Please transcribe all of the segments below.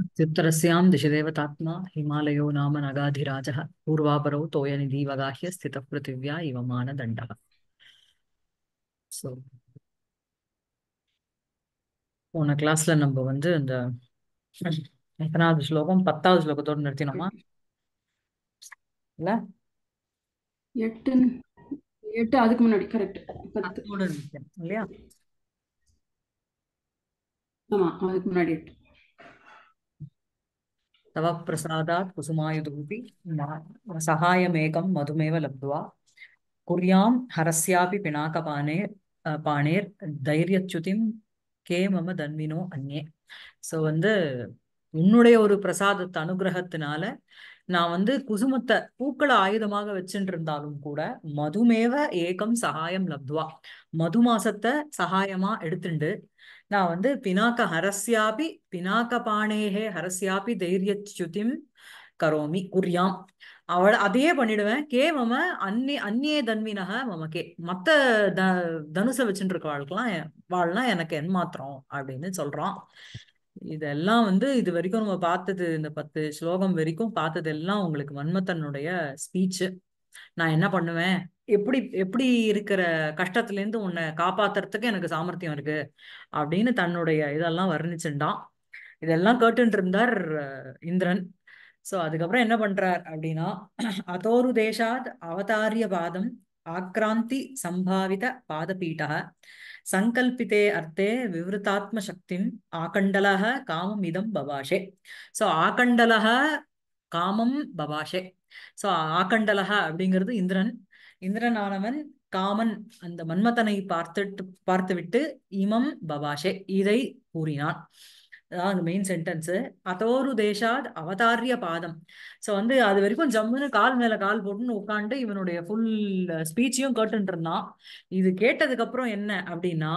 अत्युत्तरस्यां दिशदेवतात्मा हिमालयो नाम नगाधिराजः पूर्वापरौ तोयनिधिवगाह्य स्थितः पृथिव्या इव मानदण्डः ஸோ போன கிளாஸ்ல நம்ம வந்து அந்த எத்தனாவது ஸ்லோகம் பத்தாவது ஸ்லோகத்தோடு நிறுத்தினோமா இல்ல எட்டு எட்டு அதுக்கு முன்னாடி கரெக்ட் பத்து இல்லையா ஆமா அதுக்கு முன்னாடி எட்டு தவ तव प्रसादात् कुसुमायुधूपि सहायमेकं मधुमेव लब्ध्वा कुर्यां हरस्यापि பானேர் பாணேர் தைரியச்சுதிம் கே மம தன்வினோ அந்நே ஸோ வந்து உன்னுடைய ஒரு பிரசாதத்தை அனுகிரகத்தினால நான் வந்து குசுமத்தை பூக்களை ஆயுதமாக வச்சுட்டு இருந்தாலும் கூட மதுமேவ ஏகம் சகாயம் லப்துவா மது மாசத்தை சகாயமா எடுத்துண்டு நான் வந்து பினாக்க ஹரஸ்யாபி பினாக்க பாணேகே ஹரஸ்யாபி தைரியச்சுதிம் கரோமி குறியாம் அவள் அதையே பண்ணிடுவேன் கே மம அந்நி அந்நியே தன்வினக மம கே மத்த த தனுசை வச்சுட்டு இருக்க வாழ்க்கெல்லாம் வாழ்னா எனக்கு என் மாத்திரம் அப்படின்னு சொல்றான் இதெல்லாம் வந்து இது வரைக்கும் நம்ம பார்த்தது இந்த பத்து ஸ்லோகம் வரைக்கும் பார்த்தது எல்லாம் உங்களுக்கு மன்மத்தனுடைய ஸ்பீச்சு நான் என்ன பண்ணுவேன் எப்படி எப்படி இருக்கிற கஷ்டத்துலேருந்து உன்னை காப்பாத்துறதுக்கு எனக்கு சாமர்த்தியம் இருக்கு அப்படின்னு தன்னுடைய இதெல்லாம் வர்ணிச்சுட்டான் இதெல்லாம் கேட்டுட்டு இருந்தார் இந்திரன் ஸோ அதுக்கப்புறம் என்ன பண்றார் அப்படின்னா அதோரு தேசாத் அவதாரிய பாதம் ஆக்ராந்தி சம்பாவித பாதபீட்டக சங்கல்பித்தே அர்த்தே விவருத்தாத்ம சக்தி ஆகண்டலக காமம் இதம் பபாஷே ஸோ ஆகண்டலக காமம் பபாஷே ஸோ ஆகண்டலக அப்படிங்கிறது இந்திரன் இந்திரனானவன் காமன் அந்த மன்மதனை பார்த்துட்டு பார்த்துவிட்டு இமம் பபாஷே இதை கூறினான் அதான் அந்த மெயின் சென்டென்ஸ் அதோரு தேஷாத் அவதாரிய பாதம் ஸோ வந்து அது வரைக்கும் ஜம்முன்னு கால் மேல கால் போட்டுன்னு உட்காந்து இவனுடைய ஃபுல் ஸ்பீச்சையும் கேட்டுட்டு இருந்தான் இது கேட்டதுக்கு அப்புறம் என்ன அப்படின்னா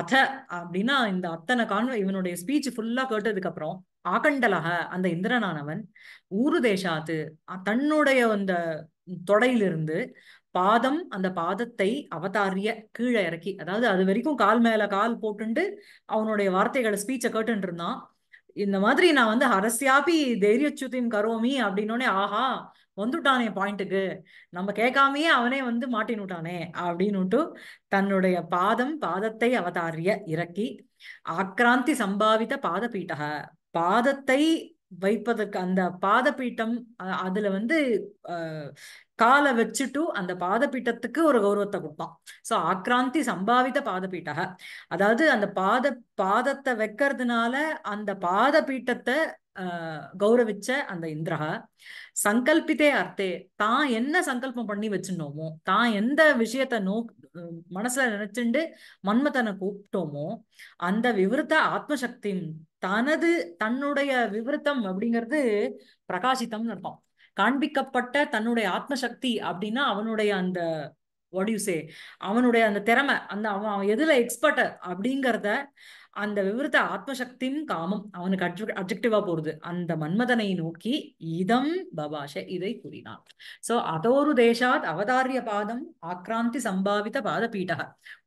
அத அப்படின்னா இந்த அத்தனை கான்வ இவனுடைய ஸ்பீச் ஃபுல்லா கேட்டதுக்கு அப்புறம் ஆகண்டலாக அந்த இந்திரனானவன் ஊரு தேசாத்து தன்னுடைய அந்த தொடையிலிருந்து பாதம் அந்த பாதத்தை அவதாரிய கீழே இறக்கி அதாவது அது வரைக்கும் கால் மேல கால் போட்டுண்டு அவனுடைய வார்த்தைகளை ஸ்பீச்சை கேட்டுட்டு இருந்தான் இந்த மாதிரி நான் வந்து அரசியாபி தைரியச்சுத்தியும் கருவமி அப்படின்னோடனே ஆஹா வந்துட்டானே பாயிண்ட்டுக்கு நம்ம கேட்காமயே அவனே வந்து மாட்டினுட்டானே அப்படின்னுட்டு தன்னுடைய பாதம் பாதத்தை அவதாரிய இறக்கி ஆக்ராந்தி சம்பாவித பாதபீட்டக பாதத்தை வைப்பதற்கு அந்த பாதப்பீட்டம் அதுல வந்து காலை வச்சுட்டு அந்த பாதப்பீட்டத்துக்கு ஒரு கௌரவத்தை கொடுப்பான் சோ ஆக்ராந்தி சம்பாவித பாதப்பீட்டக அதாவது அந்த பாத பாதத்தை வைக்கிறதுனால அந்த ஆஹ் கௌரவிச்ச அந்த இந்திரக சங்கல்பித்தே அர்த்தே தான் என்ன சங்கல்பம் பண்ணி வச்சிருந்தோமோ தான் எந்த விஷயத்த நோ மனசுல நினைச்சுண்டு மன்மத்தனை கூப்பிட்டோமோ அந்த விவருத்த ஆத்மசக்தி தனது தன்னுடைய விவருத்தம் அப்படிங்கிறது பிரகாசித்தம்னு இருப்பான் காண்பிக்கப்பட்ட தன்னுடைய ஆத்மசக்தி அப்படின்னா அவனுடைய அந்த ஒடியூசே அவனுடைய அந்த திறமை அந்த அவன் அவன் எதுல எக்ஸ்பர்ட் அப்படிங்கிறத அந்த விவரத்த ஆத்மசக்தின் காமம் அவனுக்கு அட்ஜெக் அப்ஜெக்டிவா போறது அந்த மன்மதனை நோக்கி இதம் பபாஷ இதை கூறினான் சோ அதோரு தேசாத் அவதாரிய பாதம் ஆக்ராந்தி சம்பாவித பீட்டக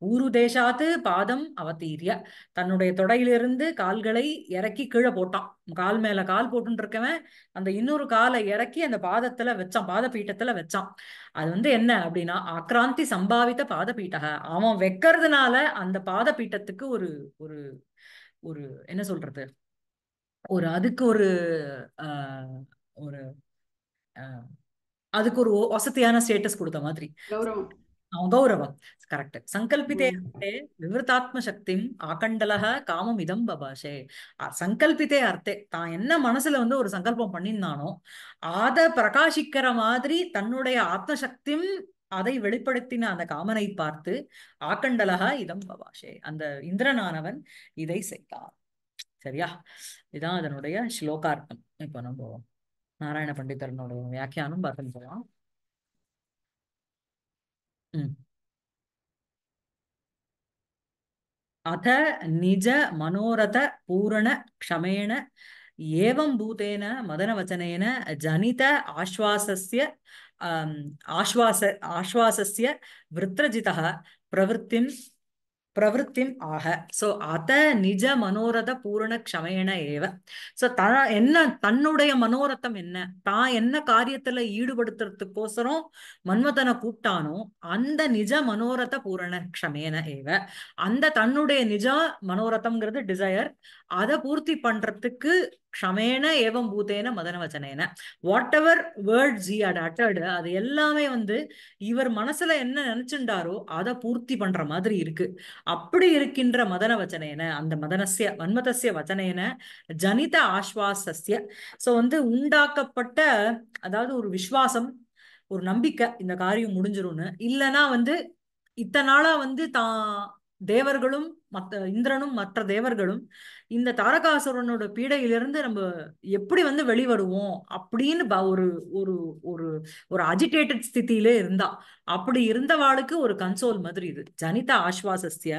ஊரு தேசாத்து பாதம் அவத்தீரிய தன்னுடைய தொடையிலிருந்து கால்களை இறக்கி கீழே போட்டான் கால் மேல கால் போட்டுருக்கவன் அந்த இன்னொரு காலை இறக்கி அந்த பாதத்துல வச்சான் பாத பீட்டத்துல வச்சான் அது வந்து என்ன அப்படின்னா அக்ராந்தி சம்பாவித்த பாதபீட்டக அவன் வைக்கிறதுனால அந்த பாதபீட்டத்துக்கு ஒரு ஒரு ஒரு என்ன சொல்றது ஒரு அதுக்கு ஒரு ஒரு அதுக்கு ஒரு வசதியான ஸ்டேட்டஸ் கொடுத்த மாதிரி గౌరవం கரெக்ட் సంకల్పితే అర్థే వివృతాత్మ சக்திம் ஆகண்டலக காமம் இதம் பபாஷே சங்கல்பித்தே அர்த்தே தான் என்ன மனசுல வந்து ஒரு சங்கல்பம் பண்ணியிருந்தானோ அதை பிரகாசிக்கிற மாதிரி தன்னுடைய ஆத்மசக்தியும் அதை வெளிப்படுத்தின அந்த காமனை பார்த்து ஆக்கண்டலக இதம் பபாஷே அந்த இந்திரனானவன் இதை செய்தார் சரியா இதுதான் அதனுடைய ஸ்லோகார்த்தம் இப்போ நம்ம நாராயண பண்டிதரனுடைய வியாக்கியானம் பார்த்துன்னு போலாம் ம். अथ निज मनोरथ पूरण क्षमेण एवं भूतेन मदनवचनेन जनित आश्वासस्य आश्वास आश्वासस्य वृत्रजितः प्रवृत्तिं பிரவருத்திம் ஆக சோ அத நிஜ மனோரத பூரண க்ஷமயன ஏவ சோ த என்ன தன்னுடைய மனோரத்தம் என்ன தான் என்ன காரியத்துல ஈடுபடுத்துறதுக்கோசரம் மன்மதனை கூப்பிட்டானோ அந்த நிஜ மனோரத பூரண க்ஷமேன ஏவ அந்த தன்னுடைய நிஜ மனோரதம்ங்கிறது டிசையர் அதை பூர்த்தி பண்றதுக்கு க்ஷமேன ஏவம் பூத்தேன மதன வச்சனேன whatever words at uttered அது எல்லாமே வந்து இவர் மனசுல என்ன நினைச்சுண்டாரோ அதை பூர்த்தி பண்ற மாதிரி இருக்கு அப்படி இருக்கின்ற மதன வச்சனேன அந்த மதனசிய வன்மதசிய வச்சனேன ஜனித ஆஸ்வாசிய ஸோ வந்து உண்டாக்கப்பட்ட அதாவது ஒரு விஸ்வாசம் ஒரு நம்பிக்கை இந்த காரியம் முடிஞ்சிரும்னு இல்லைன்னா வந்து இத்தனை நாளா வந்து தான் தேவர்களும் மத்த இந்திரனும் மற்ற தேவர்களும் இந்த தாரகாசுரனோட பீடையிலிருந்து நம்ம எப்படி வந்து வெளிவருவோம் அப்படின்னு ஒரு ஒரு ஒரு அஜிடேட்டட் ஸ்தித்தியிலே இருந்தா அப்படி இருந்தவாளுக்கு ஒரு கன்சோல் மாதிரி இது ஜனித ஆஸ்வாசிய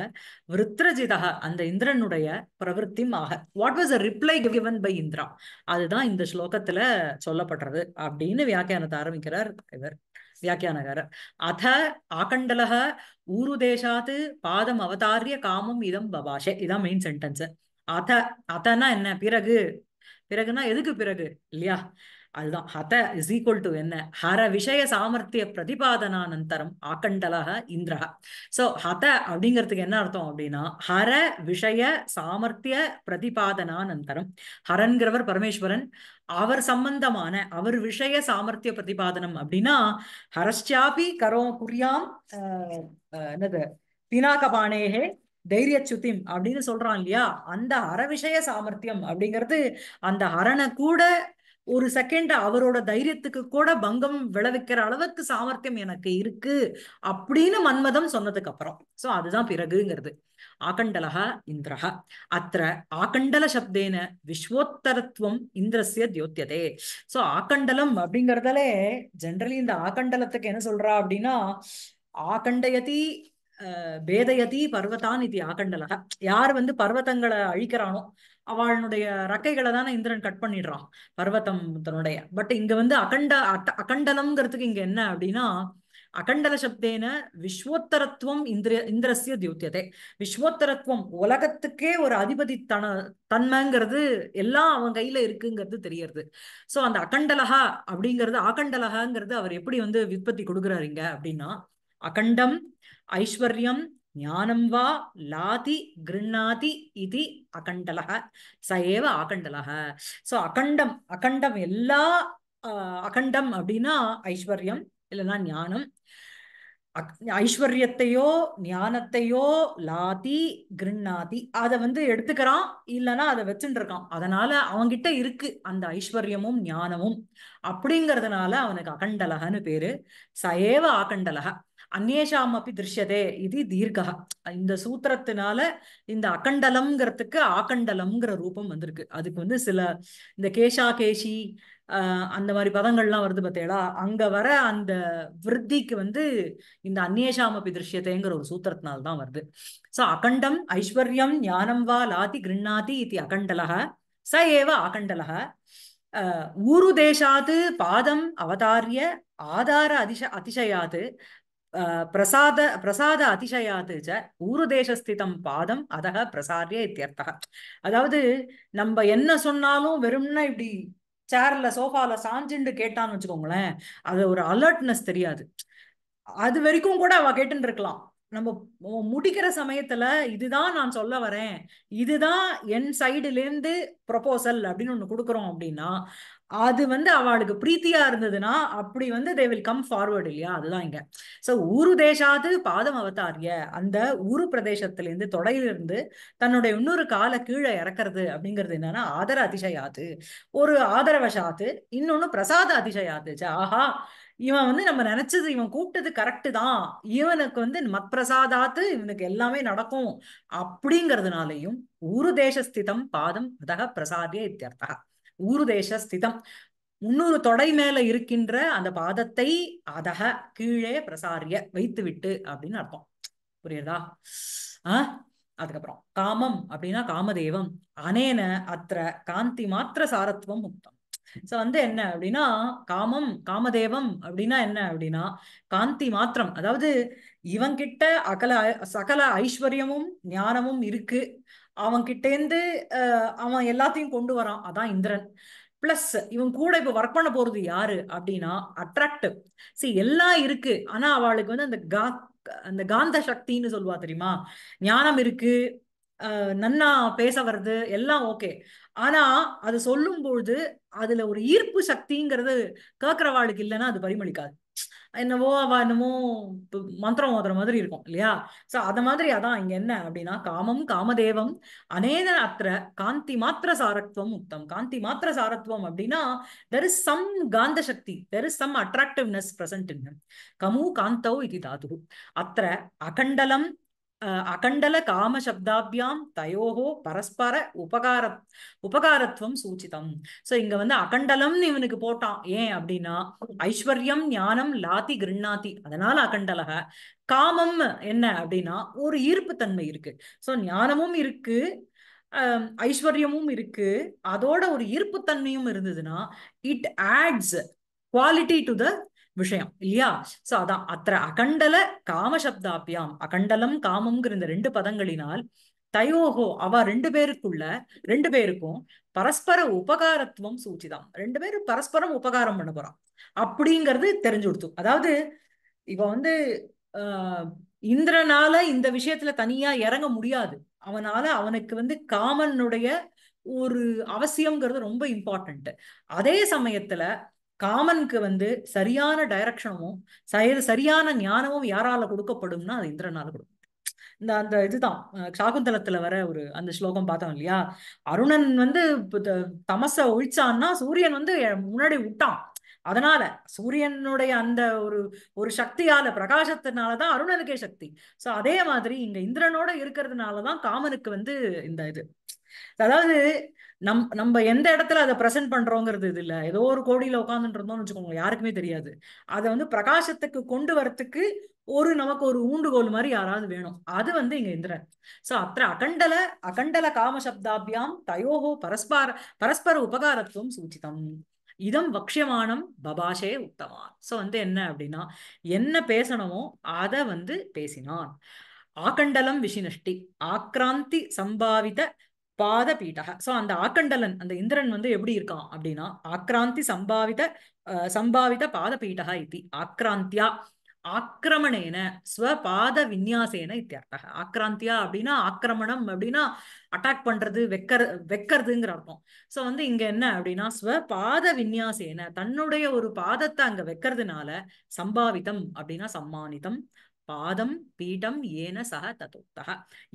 விருத்ரஜிதக அந்த இந்திரனுடைய பிரவருத்தி ஆக what was a reply given by Indra அதுதான் இந்த ஸ்லோகத்துல சொல்லப்படுறது அப்படின்னு வியாக்கியானத்தை ஆரம்பிக்கிறார் இவர் வியாக்கியானகாரர் அத ஆகண்டலக ஊருதேசாத்து பாதம் அவதாரிய காமம் பூர்வம் இதம் பபாஷே இதான் மெயின் சென்டென்ஸ் அத அதனா என்ன பிறகு பிறகுனா எதுக்கு பிறகு இல்லையா அதுதான் ஹத இஸ் ஈக்குவல் டு என்ன ஹர விஷய சாமர்த்திய பிரதிபாதனானந்தரம் ஆக்கண்டலக இந்திரா சோ ஹத அப்படிங்கிறதுக்கு என்ன அர்த்தம் அப்படின்னா ஹர விஷய சாமர்த்திய பிரதிபாதனானந்தரம் ஹரன்கிறவர் பரமேஸ்வரன் அவர் சம்பந்தமான அவர் விஷய சாமர்த்திய பிரதிபாதனம் அப்படின்னா ஹரஸ்டாபி கரோ குறியாம் என்னது பினாகபானேகே தைரிய சுத்திம் அப்படின்னு சொல்றான் இல்லையா அந்த அறவிஷய சாமர்த்தியம் அப்படிங்கிறது அந்த அரணை கூட ஒரு செகண்ட் அவரோட தைரியத்துக்கு கூட பங்கம் விளைவிக்கிற அளவுக்கு சாமர்த்தியம் எனக்கு இருக்கு அப்படின்னு மன்மதம் சொன்னதுக்கு அப்புறம் சோ அதுதான் பிறகுங்கிறது ஆகண்டலகா இந்திரஹா அத்த ஆகண்டல சப்தேன விஸ்வோத்தரத்துவம் இந்திரசிய தியோத்தியதே சோ ஆகண்டலம் அப்படிங்கறதாலே ஜென்ரலி இந்த ஆகண்டலத்துக்கு என்ன சொல்றா அப்படின்னா ஆகண்டயதி பேதயதி பர்வத்தான் இது ஆகண்டலக யார் வந்து பர்வத்தங்களை அழிக்கிறானோ அவளுடைய ரக்கைகளை தானே இந்திரன் கட் பண்ணிடுறான் பர்வத்தம் தன்னுடைய பட் இங்க வந்து அகண்ட அகண்டலம்ங்கிறதுக்கு இங்க என்ன அப்படின்னா அகண்டல சப்தேன விஸ்வோத்தரத்துவம் இந்திர இந்திரசிய தியூத்தியதே விஸ்வோத்தரத்துவம் உலகத்துக்கே ஒரு அதிபதி தன தன்மைங்கிறது எல்லாம் அவன் கையில இருக்குங்கிறது தெரியறது சோ அந்த அகண்டலகா அப்படிங்கிறது ஆகண்டலகாங்கிறது அவர் எப்படி வந்து விற்பத்தி கொடுக்குறாருங்க அப்படின்னா அகண்டம் ஐஸ்வர்யம் ஞானம் வா லாதி கிருண்ணாதி இது அகண்டலக ச ஏவ அகண்டலக சோ அகண்டம் அகண்டம் எல்லா அகண்டம் அப்படின்னா ஐஸ்வர்யம் இல்லைன்னா ஞானம் ஐஸ்வர்யத்தையோ ஞானத்தையோ லாதி கிருண்ணாதி அதை வந்து எடுத்துக்கிறான் இல்லைன்னா அதை வச்சுட்டு இருக்கான் அதனால அவங்கிட்ட இருக்கு அந்த ஐஸ்வர்யமும் ஞானமும் அப்படிங்கிறதுனால அவனுக்கு அகண்டலகன்னு பேரு சயேவ ஆகண்டலக அந்நேஷாம் அப்படி திருஷ்யதே இது தீர்க்கா இந்த சூத்திரத்தினால இந்த அகண்டலம்ங்கிறதுக்கு ஆகண்டலம்ங்கிற ரூபம் வந்திருக்கு அதுக்கு வந்து சில இந்த கேஷா கேஷி அந்த மாதிரி பதங்கள்லாம் வருது பார்த்தேடா அங்க வர அந்த விருத்திக்கு வந்து இந்த அப்படி திருஷ்யத்தைங்கிற ஒரு சூத்திரத்தினால்தான் வருது சோ அகண்டம் ஐஸ்வர்யம் ஞானம் வா லாதி கிருண்ணாதி இது அகண்டலக ச ஏவ ஆகண்டலக ஊரு தேசாது பாதம் அவதாரிய ஆதார அதிச அதிசயாது பிரசாத பிரசாத அதிசயாது ச ஊருதேசஸ்திதம் பாதம் அதக பிரசாரிய இத்தியர்த்தக அதாவது நம்ம என்ன சொன்னாலும் வெறும்னா இப்படி சேர்ல சோஃபால சாஞ்சுண்டு கேட்டான்னு வச்சுக்கோங்களேன் அது ஒரு அலர்ட்னஸ் தெரியாது அது வரைக்கும் கூட அவ கேட்டுன்னு இருக்கலாம் நம்ம முடிக்கிற சமயத்துல இதுதான் நான் சொல்ல வரேன் இதுதான் என் சைடுல இருந்து ப்ரொபோசல் அப்படின்னு ஒண்ணு கொடுக்குறோம் அப்படின்னா அது வந்து அவளுக்கு பிரீத்தியா இருந்ததுன்னா அப்படி வந்து தே வில் கம் ஃபார்வர்டு இல்லையா அதுதான் இங்க சோ ஊரு தேசாது பாதம் அவதாரிய அந்த ஊரு பிரதேசத்திலிருந்து தொடையிலிருந்து தன்னுடைய இன்னொரு காலை கீழே இறக்குறது அப்படிங்கிறது என்னன்னா ஆதர அதிசயாது ஒரு ஆதரவசாத்து இன்னொன்னு பிரசாத அதிசயாது ஆஹா இவன் வந்து நம்ம நினைச்சது இவன் கூப்பிட்டது கரெக்டு தான் இவனுக்கு வந்து மத் பிரசாதாத்து இவனுக்கு எல்லாமே நடக்கும் அப்படிங்கிறதுனாலையும் ஊரு தேசஸ்திதம் பாதம் அதக பிரசாதிய இத்தியர்த்தா ஊருதேச ஸ்திதம் முன்னூறு தொடை மேல இருக்கின்ற அந்த பாதத்தை அதக கீழே பிரசாரிய வைத்து விட்டு அப்படின்னு அர்த்தம் புரியுறதா ஆஹ் அதுக்கப்புறம் காமம் அப்படின்னா காமதேவம் அனேன அத்த காந்தி மாத்திர சாரத்துவம் முக்தம் சோ வந்து என்ன அப்படின்னா காமம் காமதேவம் அப்படின்னா என்ன அப்படின்னா காந்தி மாத்திரம் அதாவது இவங்கிட்ட அகல சகல ஐஸ்வர்யமும் ஞானமும் இருக்கு அவன் கிட்டேந்து அவன் எல்லாத்தையும் கொண்டு வரான் அதான் இந்திரன் பிளஸ் இவன் கூட இப்ப ஒர்க் பண்ண போறது யாரு அப்படின்னா அட்ராக்டிவ் சரி எல்லாம் இருக்கு ஆனா அவளுக்கு வந்து அந்த கா அந்த காந்த சக்தின்னு சொல்லுவா தெரியுமா ஞானம் இருக்கு நன்னா பேச வர்றது எல்லாம் ஓகே ஆனா அது சொல்லும் பொழுது அதுல ஒரு ஈர்ப்பு சக்திங்கிறது கேக்குறவாளுக்கு இல்லைன்னா அது பரிமளிக்காது என்னவோ அவ என்னமோ மந்திரம் ஓதுற மாதிரி இருக்கும் இல்லையா சோ அத மாதிரி அதான் இங்க என்ன அப்படின்னா காமம் காமதேவம் அநேத அத்திர காந்தி மாத்திர சாரத்துவம் உத்தம் காந்தி மாத்திர சாரத்துவம் அப்படின்னா தெர் இஸ் சம் காந்த சக்தி there is some attractiveness present in கமு காந்தௌ இது தாது அத்திர அகண்டலம் அகண்டல காம சப்தாபியாம் தயோகோ பரஸ்பர உபகார உபகாரத்துவம் சூச்சிதம் சோ இங்க வந்து அகண்டலம்னு இவனுக்கு போட்டான் ஏன் அப்படின்னா ஐஸ்வர்யம் ஞானம் லாத்தி கிருண்ணாத்தி அதனால அகண்டலக காமம் என்ன அப்படின்னா ஒரு ஈர்ப்புத்தன்மை இருக்கு சோ ஞானமும் இருக்கு ஐஸ்வர்யமும் இருக்கு அதோட ஒரு ஈர்ப்புத்தன்மையும் இருந்ததுன்னா it adds quality to the விஷயம் இல்லையா சோ அதான் அத்த அகண்டல காமசப்தாபியாம் அகண்டலம் காமம்ங்கிற இந்த ரெண்டு பதங்களினால் தயோகோ அவ ரெண்டு பேருக்குள்ள ரெண்டு பேருக்கும் பரஸ்பர உபகாரத்துவம் சூச்சிதம் ரெண்டு பேரும் பரஸ்பரம் உபகாரம் பண்ண போறான் அப்படிங்கிறது தெரிஞ்சு கொடுத்தோம் அதாவது இப்ப வந்து ஆஹ் இந்திரனால இந்த விஷயத்துல தனியா இறங்க முடியாது அவனால அவனுக்கு வந்து காமனுடைய ஒரு அவசியம்ங்கிறது ரொம்ப இம்பார்ட்டன்ட் அதே சமயத்துல காமனுக்கு வந்து சரியான டைரக்ஷனும் சரியான ஞானமும் யாரால கொடுக்கப்படும்னா அது இந்திரனால கொடுக்கும் இந்த அந்த இதுதான் சாகுந்தலத்துல வர ஒரு அந்த ஸ்லோகம் பார்த்தோம் இல்லையா அருணன் வந்து தமச ஒழிச்சான்னா சூரியன் வந்து முன்னாடி விட்டான் அதனால சூரியனுடைய அந்த ஒரு ஒரு சக்தியால பிரகாசத்தினாலதான் அருணனுக்கே சக்தி சோ அதே மாதிரி இங்க இந்திரனோட இருக்கிறதுனாலதான் காமனுக்கு வந்து இந்த இது அதாவது நம் நம்ம எந்த இடத்துல அதை ப்ரெசென்ட் பண்றோங்கிறது இது இல்லை ஏதோ ஒரு கோடியில உட்காந்துட்டு இருந்தோம்னு வச்சுக்கோங்க யாருக்குமே தெரியாது அதை வந்து பிரகாசத்துக்கு கொண்டு வரத்துக்கு ஒரு நமக்கு ஒரு ஊண்டுகோல் மாதிரி யாராவது வேணும் அது வந்து இங்க இந்திரன் சோ அத்த அகண்டல அகண்டல காம சப்தாபியாம் தயோகோ பரஸ்பர பரஸ்பர உபகாரத்துவம் சூச்சிதம் இதம் வக்ஷியமானம் பபாஷே உத்தமான் சோ வந்து என்ன அப்படின்னா என்ன பேசணுமோ அதை வந்து பேசினான் ஆகண்டலம் விசினஷ்டி ஆக்ராந்தி சம்பாவித பாத பீட்டக ஸோ அந்த ஆக்கண்டலன் அந்த இந்திரன் வந்து எப்படி இருக்கான் அப்படின்னா ஆக்ராந்தி சம்பாவித சம்பாவித பாத பீட்டக இது ஆக்ராந்தியா ஆக்கிரமணேன ஸ்வபாத விநியாசேன இத்தியர்த்தக ஆக்ராந்தியா அப்படின்னா ஆக்கிரமணம் அப்படின்னா அட்டாக் பண்றது வெக்கர் வெக்கறதுங்கிற அர்த்தம் ஸோ வந்து இங்க என்ன அப்படின்னா ஸ்வபாத விநியாசேன தன்னுடைய ஒரு பாதத்தை அங்க வைக்கிறதுனால சம்பாவிதம் அப்படின்னா சம்மானிதம் பாதம் பீடம் ஏன சக தத்தோத்தக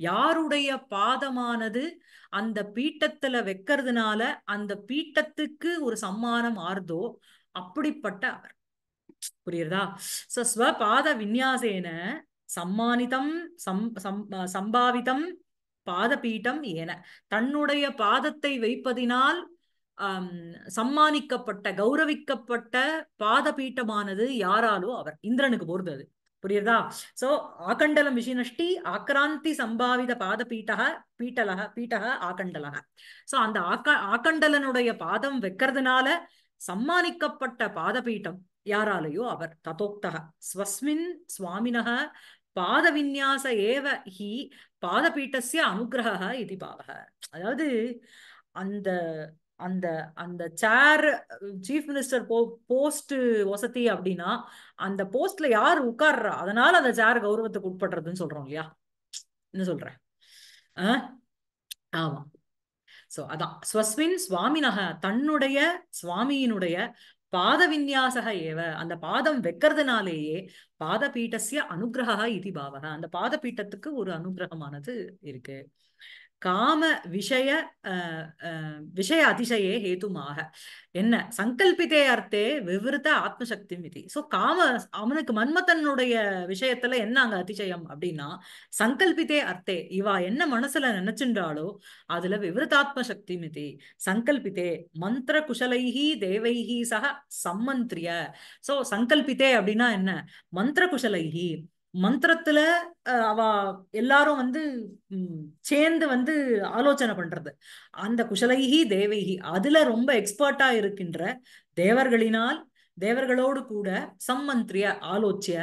யாருடைய பாதமானது அந்த பீட்டத்துல வைக்கிறதுனால அந்த பீட்டத்துக்கு ஒரு சம்மானம் ஆர்தோ அப்படிப்பட்ட அவர் புரியுறதா சோ பாத விநியாசேன சம்மானிதம் சம்பாவிதம் பாதபீட்டம் ஏன தன்னுடைய பாதத்தை வைப்பதினால் சம்மானிக்கப்பட்ட கௌரவிக்கப்பட்ட பாதபீட்டமானது யாராலோ அவர் இந்திரனுக்கு பொறுத்தது புரியுதா சோ ஆகண்டலம் விஷயநஷ்டி ஆக்ராந்தி சம்பாவித பாத பீட்டக பீட்டலக பீட்டக ஆகண்டலக சோ அந்த ஆக்க ஆகண்டலனுடைய பாதம் வைக்கிறதுனால சம்மானிக்கப்பட்ட பாதபீட்டம் யாராலையோ அவர் ததோக்தக ஸ்வஸ்மின் சுவாமினக பாத விநியாச ஏவ ஹி பாதபீட்டசிய அனுகிரக இது பாவக அதாவது அந்த அந்த அந்த சேர் சீஃப் மினிஸ்டர் போ போஸ்ட் வசதி அப்படின்னா அந்த போஸ்ட்ல யார் உட்கார்றா அதனால அந்த சேர் கௌரவத்துக்கு உட்படுறதுன்னு சொல்றோம் இல்லையா என்ன சொல்றேன் ஆமா சோ அதான் ஸ்வஸ்வின் சுவாமினக தன்னுடைய சுவாமியினுடைய பாத விநியாசக ஏவ அந்த பாதம் வைக்கிறதுனாலேயே பாதபீட்டசிய அனுகிரக இது பாவக அந்த பாதபீட்டத்துக்கு ஒரு அனுகிரகமானது இருக்கு காம விஷய விஷய அதிசயே ஹேதுமாக என்ன சங்கல்பித்தே அர்த்தே விவருத்த ஆத்மசக்தி மிதி ஸோ காம அவனுக்கு மன்மத்தனுடைய விஷயத்துல என்ன அங்க அதிசயம் அப்படின்னா சங்கல்பித்தே அர்த்தே இவா என்ன மனசுல நினைச்சுன்றாலோ அதுல விவருத்தாத்ம சக்தி மிதி சங்கல்பித்தே மந்திர குஷலைஹி தேவைஹி சக சம்மந்திரிய ஸோ சங்கல்பித்தே அப்படின்னா என்ன மந்திர குஷலைஹி மந்திரத்துல அவ எல்லாரும் வந்து சேர்ந்து வந்து ஆலோசனை பண்றது அந்த குஷலைகி தேவைகி அதுல ரொம்ப எக்ஸ்பர்ட்டா இருக்கின்ற தேவர்களினால் தேவர்களோடு கூட சம்மந்திரிய ஆலோச்சிய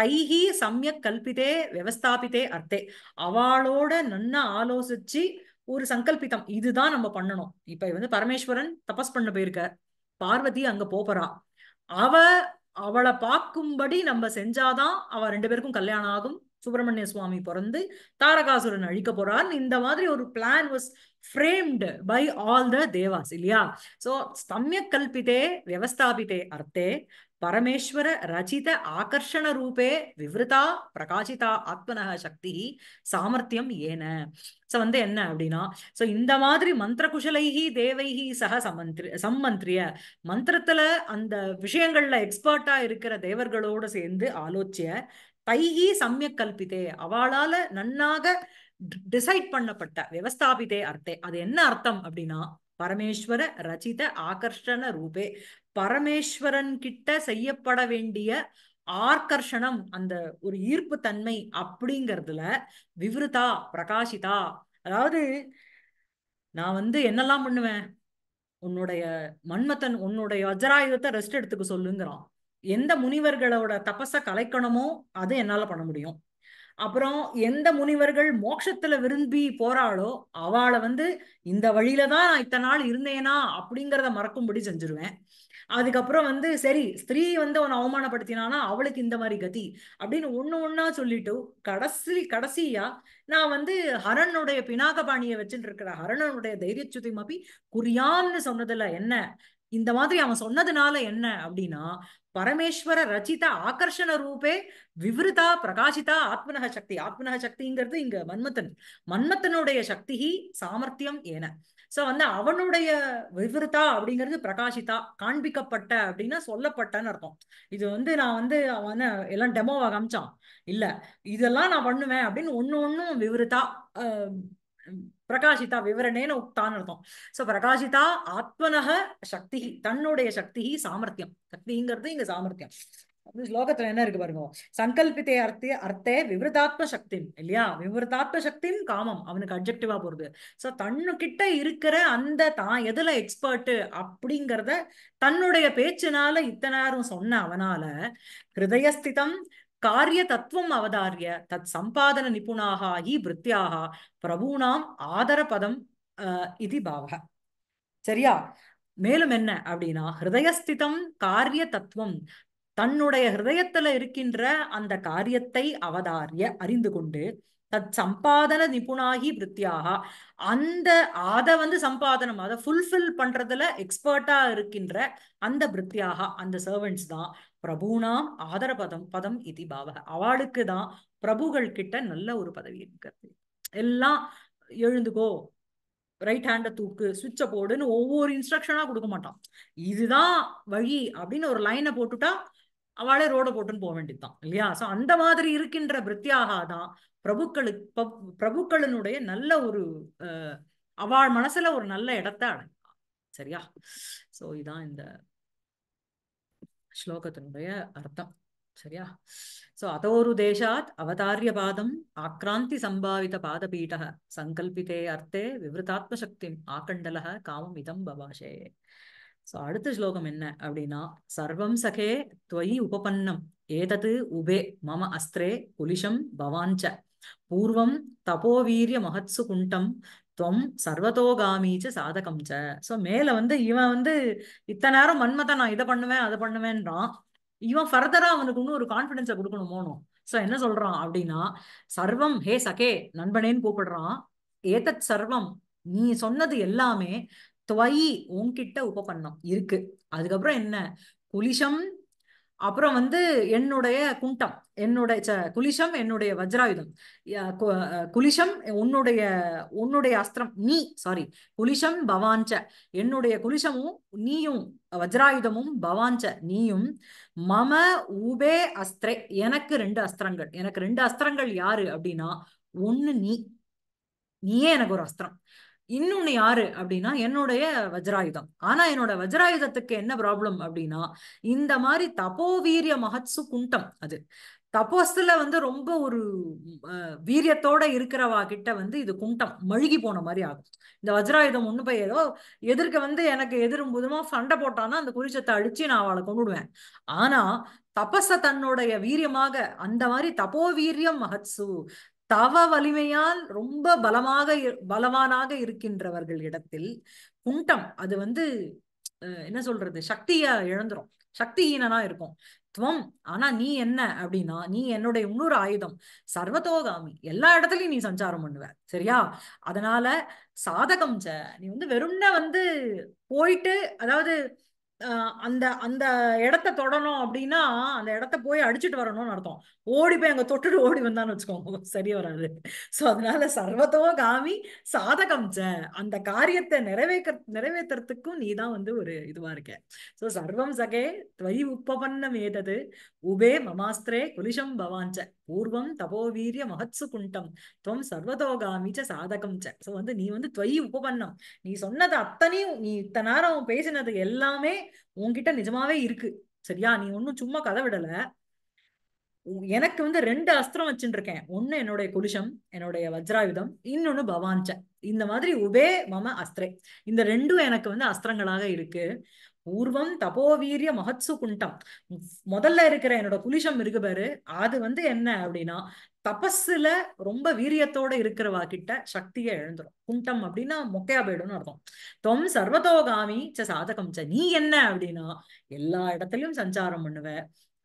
தைகி சமயக் கல்பிதே விவஸ்தாபித்தே அர்த்தே அவளோட நன்னா ஆலோசிச்சு ஒரு சங்கல்பித்தம் இதுதான் நம்ம பண்ணணும் இப்ப வந்து பரமேஸ்வரன் தபஸ் பண்ண போயிருக்க பார்வதி அங்க போறா அவ அவளை பார்க்கும்படி நம்ம செஞ்சாதான் அவ ரெண்டு பேருக்கும் கல்யாணம் ஆகும் சுப்பிரமணிய சுவாமி பிறந்து தாரகாசுரன் அழிக்க போறார் இந்த மாதிரி ஒரு plan was framed by all the devas இல்லையா சோ சமயக் கல்பிதே வியவஸ்தாபிதே அர்த்தே பரமேஸ்வர ரச்சித ஆகர்ஷண ரூபே விவருதா பிரகாசிதா ஆத்மனக சக்தி சாமர்த்தியம் ஏன ஸோ வந்து என்ன அப்படின்னா ஸோ இந்த மாதிரி மந்திர குஷலைகி தேவைகி சக சமந்திரி சம்மந்திரிய மந்திரத்துல அந்த விஷயங்கள்ல எக்ஸ்பர்ட்டா இருக்கிற தேவர்களோட சேர்ந்து ஆலோச்சிய தைகி சமயக் கல்பிதே அவளால நன்னாக டிசைட் பண்ணப்பட்ட விவஸ்தாபிதே அர்த்தே அது என்ன அர்த்தம் அப்படின்னா பரமேஸ்வர ரச்சித ஆகர்ஷண ரூபே பரமேஸ்வரன் கிட்ட செய்யப்பட வேண்டிய ஆர்கர்ஷணம் அந்த ஒரு ஈர்ப்பு தன்மை அப்படிங்கிறதுல விவருதா பிரகாசிதா அதாவது நான் வந்து என்னெல்லாம் பண்ணுவேன் உன்னுடைய மன்மத்தன் உன்னுடைய வஜ்ராயுதத்தை ரெஸ்ட் எடுத்துக்க சொல்லுங்கிறான் எந்த முனிவர்களோட தபஸை கலைக்கணுமோ அது என்னால பண்ண முடியும் அப்புறம் எந்த முனிவர்கள் மோட்சத்துல விரும்பி போறாளோ அவளை வந்து இந்த வழியில தான் நான் இத்தனை நாள் இருந்தேனா அப்படிங்கிறத மறக்கும்படி செஞ்சிருவேன் அதுக்கப்புறம் வந்து சரி ஸ்திரீ வந்து அவனை அவமானப்படுத்தினானா அவளுக்கு இந்த மாதிரி கதி அப்படின்னு ஒண்ணு ஒன்னா சொல்லிட்டு கடைசி கடைசியா நான் வந்து ஹரனுடைய பினாக பாணியை வச்சுட்டு இருக்கிற ஹரணனுடைய தைரியச்சுதி மாப்பி குறியான்னு சொன்னதுல என்ன இந்த மாதிரி அவன் சொன்னதுனால என்ன அப்படின்னா பரமேஸ்வர ரச்சித ஆகர்ஷண ரூபே விவருதா பிரகாசிதா ஆத்மனக சக்தி ஆத்மனக சக்திங்கிறது இங்க மன்மத்தன் மன்மத்தனுடைய சக்தி சாமர்த்தியம் ஏன சோ வந்து அவனுடைய விவருதா அப்படிங்கிறது பிரகாசிதா காண்பிக்கப்பட்ட அப்படின்னா சொல்லப்பட்டன்னு அர்த்தம் இது வந்து நான் வந்து அவன எல்லாம் டெமோவா காமிச்சான் இல்ல இதெல்லாம் நான் பண்ணுவேன் அப்படின்னு ஒன்னு ஒன்னும் விவருதா பிரகாஷிதா விவரணேன உக்தான்னு அர்த்தம் சோ பிரகாஷிதா ஆத்மனக சக்தி தன்னுடைய சக்தி சாமர்த்தியம் சக்திங்கிறது இங்க சாமர்த்தியம் ஸ்லோகத்துல என்ன இருக்கு பாருங்க சங்கல்பித்தே அர்த்த அர்த்தே விவருதாத்ம சக்தி இல்லையா விவருதாத்ம சக்தியும் காமம் அவனுக்கு அப்ஜெக்டிவா போறது சோ கிட்ட இருக்கிற அந்த தான் எதுல எக்ஸ்பர்ட் அப்படிங்கிறத தன்னுடைய பேச்சினால இத்தனை நேரம் சொன்ன அவனால ஹிருதயஸ்திதம் காரிய தத்துவம் அவதாரிய தத் சம்பாதன நிபுணாக ஈ ஆதர பதம் ஆதரபதம் இது பாவக சரியா மேலும் என்ன அப்படின்னா ஹிருதயஸ்திதம் காரிய தத்துவம் தன்னுடைய ஹிருதயத்துல இருக்கின்ற அந்த காரியத்தை அவதாரிய அறிந்து கொண்டு தத் சம்பாதன நிபுணாகி விற்த்தியாக அந்த அதை வந்து சம்பாதனம் அதை ஃபுல்ஃபில் பண்றதுல எக்ஸ்பர்ட்டா இருக்கின்ற அந்த விற்த்தியாக அந்த சர்வெண்ட்ஸ் தான் பிரபுனாம் ஆதர பதம் பதம் இது பாவ அவளுக்கு தான் பிரபுகள் கிட்ட நல்ல ஒரு பதவி இருக்கிறது எல்லாம் எழுந்துக்கோ ரைட் ஹேண்ட தூக்கு சுவிட்ச போடுன்னு ஒவ்வொரு இன்ஸ்ட்ரக்ஷனா கொடுக்க மாட்டான் இதுதான் வழி அப்படின்னு ஒரு லைனை போட்டுட்டா அவளே ரோட போட்டுன்னு போக வேண்டியதுதான் இல்லையா சோ அந்த மாதிரி இருக்கின்ற பிரத்யாக தான் பிரபுக்களுக்கு பிரபுக்களினுடைய நல்ல ஒரு அவள் மனசுல ஒரு நல்ல இடத்த அடைந்தான் சரியா சோ இதான் இந்த ஸ்லோகத்தினுடைய அர்த்தம் சரியா சோ அதோரு தேசாத் அவதாரிய பாதம் ஆக்ராந்தி சம்பாவித பாதபீட சங்கல்பித்தே அர்த்தே விவருதாத்ம சக்தி ஆக்கண்டல காமம் இதம் பபாஷே சோ அடுத்த ஸ்லோகம் என்ன அப்படின்னா சர்வம் சகே துவயி உபபன்னம் ஏதது உபே மம அஸ்திரே குலிஷம் பவாஞ்ச பூர்வம் தபோவீரிய மகத்சு குண்டம் துவம் சர்வதோகாமிச்சு சாதகம் ச ஸோ மேல வந்து இவன் வந்து இத்தனை நேரம் மன்மத்தை நான் இதை பண்ணுவேன் அதை பண்ணுவேன்றான் இவன் ஃபர்தரா அவனுக்கு இன்னும் ஒரு கான்பிடன்ஸை கொடுக்கணுமோனும் ஸோ என்ன சொல்றான் அப்படின்னா சர்வம் ஹே சகே நண்பனேன்னு கூப்பிடுறான் ஏதத் சர்வம் நீ சொன்னது எல்லாமே துவை உன்கிட்ட பண்ணம் இருக்கு அதுக்கப்புறம் என்ன குலிஷம் அப்புறம் வந்து என்னுடைய குண்டம் என்னுடைய குலிஷம் என்னுடைய வஜ்ராயுதம் குலிஷம் உன்னுடைய உன்னுடைய அஸ்திரம் நீ சாரி குலிஷம் பவாஞ்ச என்னுடைய குலிஷமும் நீயும் வஜ்ராயுதமும் பவாஞ்ச நீயும் மம உபே அஸ்திரே எனக்கு ரெண்டு அஸ்திரங்கள் எனக்கு ரெண்டு அஸ்திரங்கள் யாரு அப்படின்னா ஒன்னு நீ நீயே எனக்கு ஒரு அஸ்திரம் இன்னொன்னு யாரு அப்படின்னா என்னுடைய வஜ்ராயுதம் ஆனா என்னோட வஜ்ராயுதத்துக்கு என்ன ப்ராப்ளம் அப்படின்னா இந்த மாதிரி தபோவீரிய மகத்சு குண்டம் அது தபோஸ்துல வந்து ரொம்ப ஒரு வீரியத்தோட இருக்கிறவா கிட்ட வந்து இது குண்டம் மழுகி போன மாதிரி ஆகும் இந்த வஜ்ராயுதம் ஒண்ணு போய் ஏதோ எதிர்க்க வந்து எனக்கு எதிரும் புதுமா சண்டை போட்டான்னா அந்த குறிச்சத்தை அழிச்சு நான் அவளை கொண்டுடுவேன் ஆனா தபஸ தன்னுடைய வீரியமாக அந்த மாதிரி தபோ வீரியம் மகத்சு தவ வலிமையால் ரொம்ப பலமாக பலவானாக இருக்கின்றவர்கள் இடத்தில் குண்டம் அது வந்து என்ன சொல்றது சக்தியா இழந்துரும் சக்திஹீனனா இருக்கும் துவம் ஆனா நீ என்ன அப்படின்னா நீ என்னுடைய இன்னொரு ஆயுதம் சர்வதோகாமி எல்லா இடத்துலயும் நீ சஞ்சாரம் பண்ணுவ சரியா அதனால சாதகம் ச நீ வந்து வெறும்ன வந்து போயிட்டு அதாவது அந்த அந்த இடத்த தொடணும் அப்படின்னா அந்த இடத்த போய் அடிச்சுட்டு வரணும்னு அர்த்தம் ஓடி போய் அங்க தொட்டுட்டு ஓடி வந்தான்னு வச்சுக்கோங்க சரி வராது ஸோ அதனால சர்வத்தோ காமி சாதகம் ச அந்த காரியத்தை நிறைவேற்ற நிறைவேற்றுறதுக்கும் நீ தான் வந்து ஒரு இதுவா இருக்க ஸோ சர்வம் சகே துவை உப்பபன்னம் ஏதது உபே மமாஸ்திரே குலிஷம் பவாஞ்ச பூர்வம் தபோவீரிய மகத்சு குண்டம் துவம் சர்வதோகாமிச்ச சாதகம் சோ வந்து நீ வந்து தொய் உபபன்னம் நீ சொன்னது அத்தனையும் நீ இத்தனை நேரம் பேசினது எல்லாமே உன்கிட்ட நிஜமாவே இருக்கு சரியா நீ ஒன்னும் சும்மா கதை விடல எனக்கு வந்து ரெண்டு அஸ்திரம் வச்சுட்டு இருக்கேன் ஒண்ணு என்னுடைய குலுஷம் என்னுடைய வஜ்ராயுதம் இன்னொன்னு பவான்ச்ச இந்த மாதிரி உபே மம அஸ்திரே இந்த ரெண்டும் எனக்கு வந்து அஸ்திரங்களாக இருக்கு பூர்வம் தபோவீரிய மகத்சு குண்டம் முதல்ல இருக்கிற என்னோட குலிஷம் இருக்கு பாரு அது வந்து என்ன அப்படின்னா தபஸ்ல ரொம்ப வீரியத்தோட இருக்கிறவா கிட்ட சக்தியை எழுந்துரும் குண்டம் அப்படின்னா மொக்கையா போயிடும்னு அர்த்தம் தொம் சர்வதோகாமி ச சாதகம் ச நீ என்ன அப்படின்னா எல்லா இடத்துலயும் சஞ்சாரம் பண்ணுவ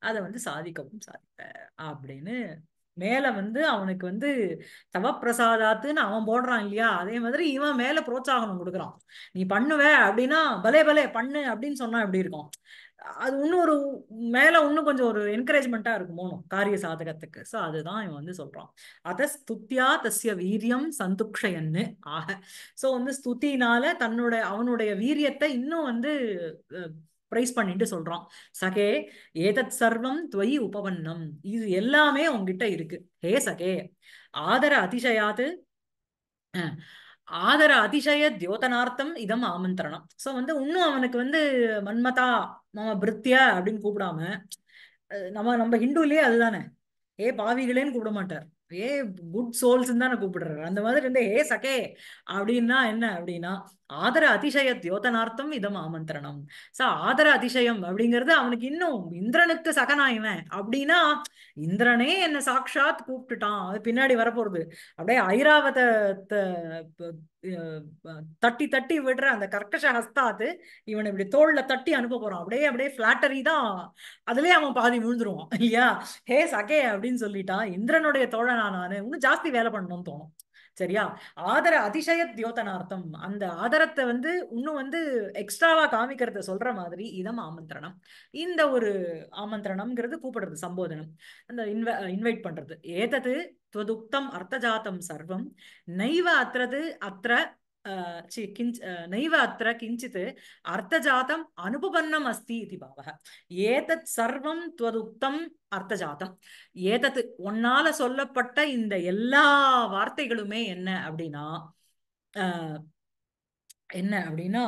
அதை வந்து சாதிக்கவும் சாதிப்ப அப்படின்னு மேல வந்து அவனுக்கு வந்து தவப்பிரசாதாத்துன்னு அவன் போடுறான் இல்லையா அதே மாதிரி இவன் மேல புரோத்சாகனம் கொடுக்குறான் நீ பண்ணுவ அப்படின்னா பலே பலே பண்ணு அப்படின்னு சொன்னா எப்படி இருக்கும் அது இன்னும் ஒரு மேல இன்னும் கொஞ்சம் ஒரு என்கரேஜ்மெண்டா இருக்கும் காரிய சாதகத்துக்கு ஸோ அதுதான் இவன் வந்து சொல்றான் அத ஸ்துத்தியா தசிய வீரியம் சந்துக்ஷயன்னு ஆக சோ வந்து ஸ்துத்தினால தன்னுடைய அவனுடைய வீரியத்தை இன்னும் வந்து ப்ரைஸ் பண்ணிட்டு சொல்றான் சகே ஏதத் சர்வம் துவயி உபவன்னம் இது எல்லாமே உங்ககிட்ட இருக்கு ஹே சகே ஆதர அதிசயாது ஆதர அதிசய தியோதனார்த்தம் இதம் ஆமந்திரணம் சோ வந்து இன்னும் அவனுக்கு வந்து மன்மதா நம்ம பிரித்திய அப்படின்னு கூப்பிடாம நம்ம நம்ம ஹிந்துலயே அதுதானே ஏ பாவிகளேன்னு கூப்பிட மாட்டார் ஏ குட் சோல்ஸ் தான் கூப்பிடுறாரு அந்த மாதிரி இருந்தே ஏ சகே அப்படின்னா என்ன அப்படின்னா ஆதர அதிசய தியோதனார்த்தம் இதம் ஆமந்திரணம் சோ ஆதர அதிசயம் அப்படிங்கிறது அவனுக்கு இன்னும் இந்திரனுக்கு சகனா இவன் அப்படின்னா இந்திரனே என்ன சாட்சாத் கூப்பிட்டுட்டான் அது பின்னாடி வரப்போறது அப்படியே ஐராவத தட்டி தட்டி விடுற அந்த கர்க்கஷ ஹஸ்தாத்து இவனை இப்படி தோல்ல தட்டி அனுப்ப போறான் அப்படியே அப்படியே பிளாட்டரி தான் அதுலயே அவன் பாதி விழுந்துருவான் இல்லையா ஹே சகே அப்படின்னு சொல்லிட்டான் இந்திரனுடைய தோழ இன்னும் ஜாஸ்தி வேலை பண்ணணும்னு தோணும் சரியா ஆதர அதிசய தியோதனார்த்தம் அந்த ஆதரத்தை வந்து இன்னும் வந்து எக்ஸ்ட்ராவா காமிக்கிறத சொல்ற மாதிரி இதம் ஆமந்திரணம் இந்த ஒரு ஆமந்திரணம்ங்கிறது கூப்பிடுறது சம்போதனம் அந்த இன்வ இன்வைட் பண்றது ஏதது துவதுக்தம் அர்த்தஜாத்தம் சர்வம் நைவ அத்தது அத்திர किञ्च नैव अत्र किञ्चित् अर्थजातम् अनुपपन्नम् अस्ति इति भावः एतत् सर्वं त्वदुक्तम् அர்த்தஜாதம் ஏதத்து உன்னால சொல்லப்பட்ட இந்த எல்லா வார்த்தைகளுமே என்ன அப்படின்னா என்ன அப்படின்னா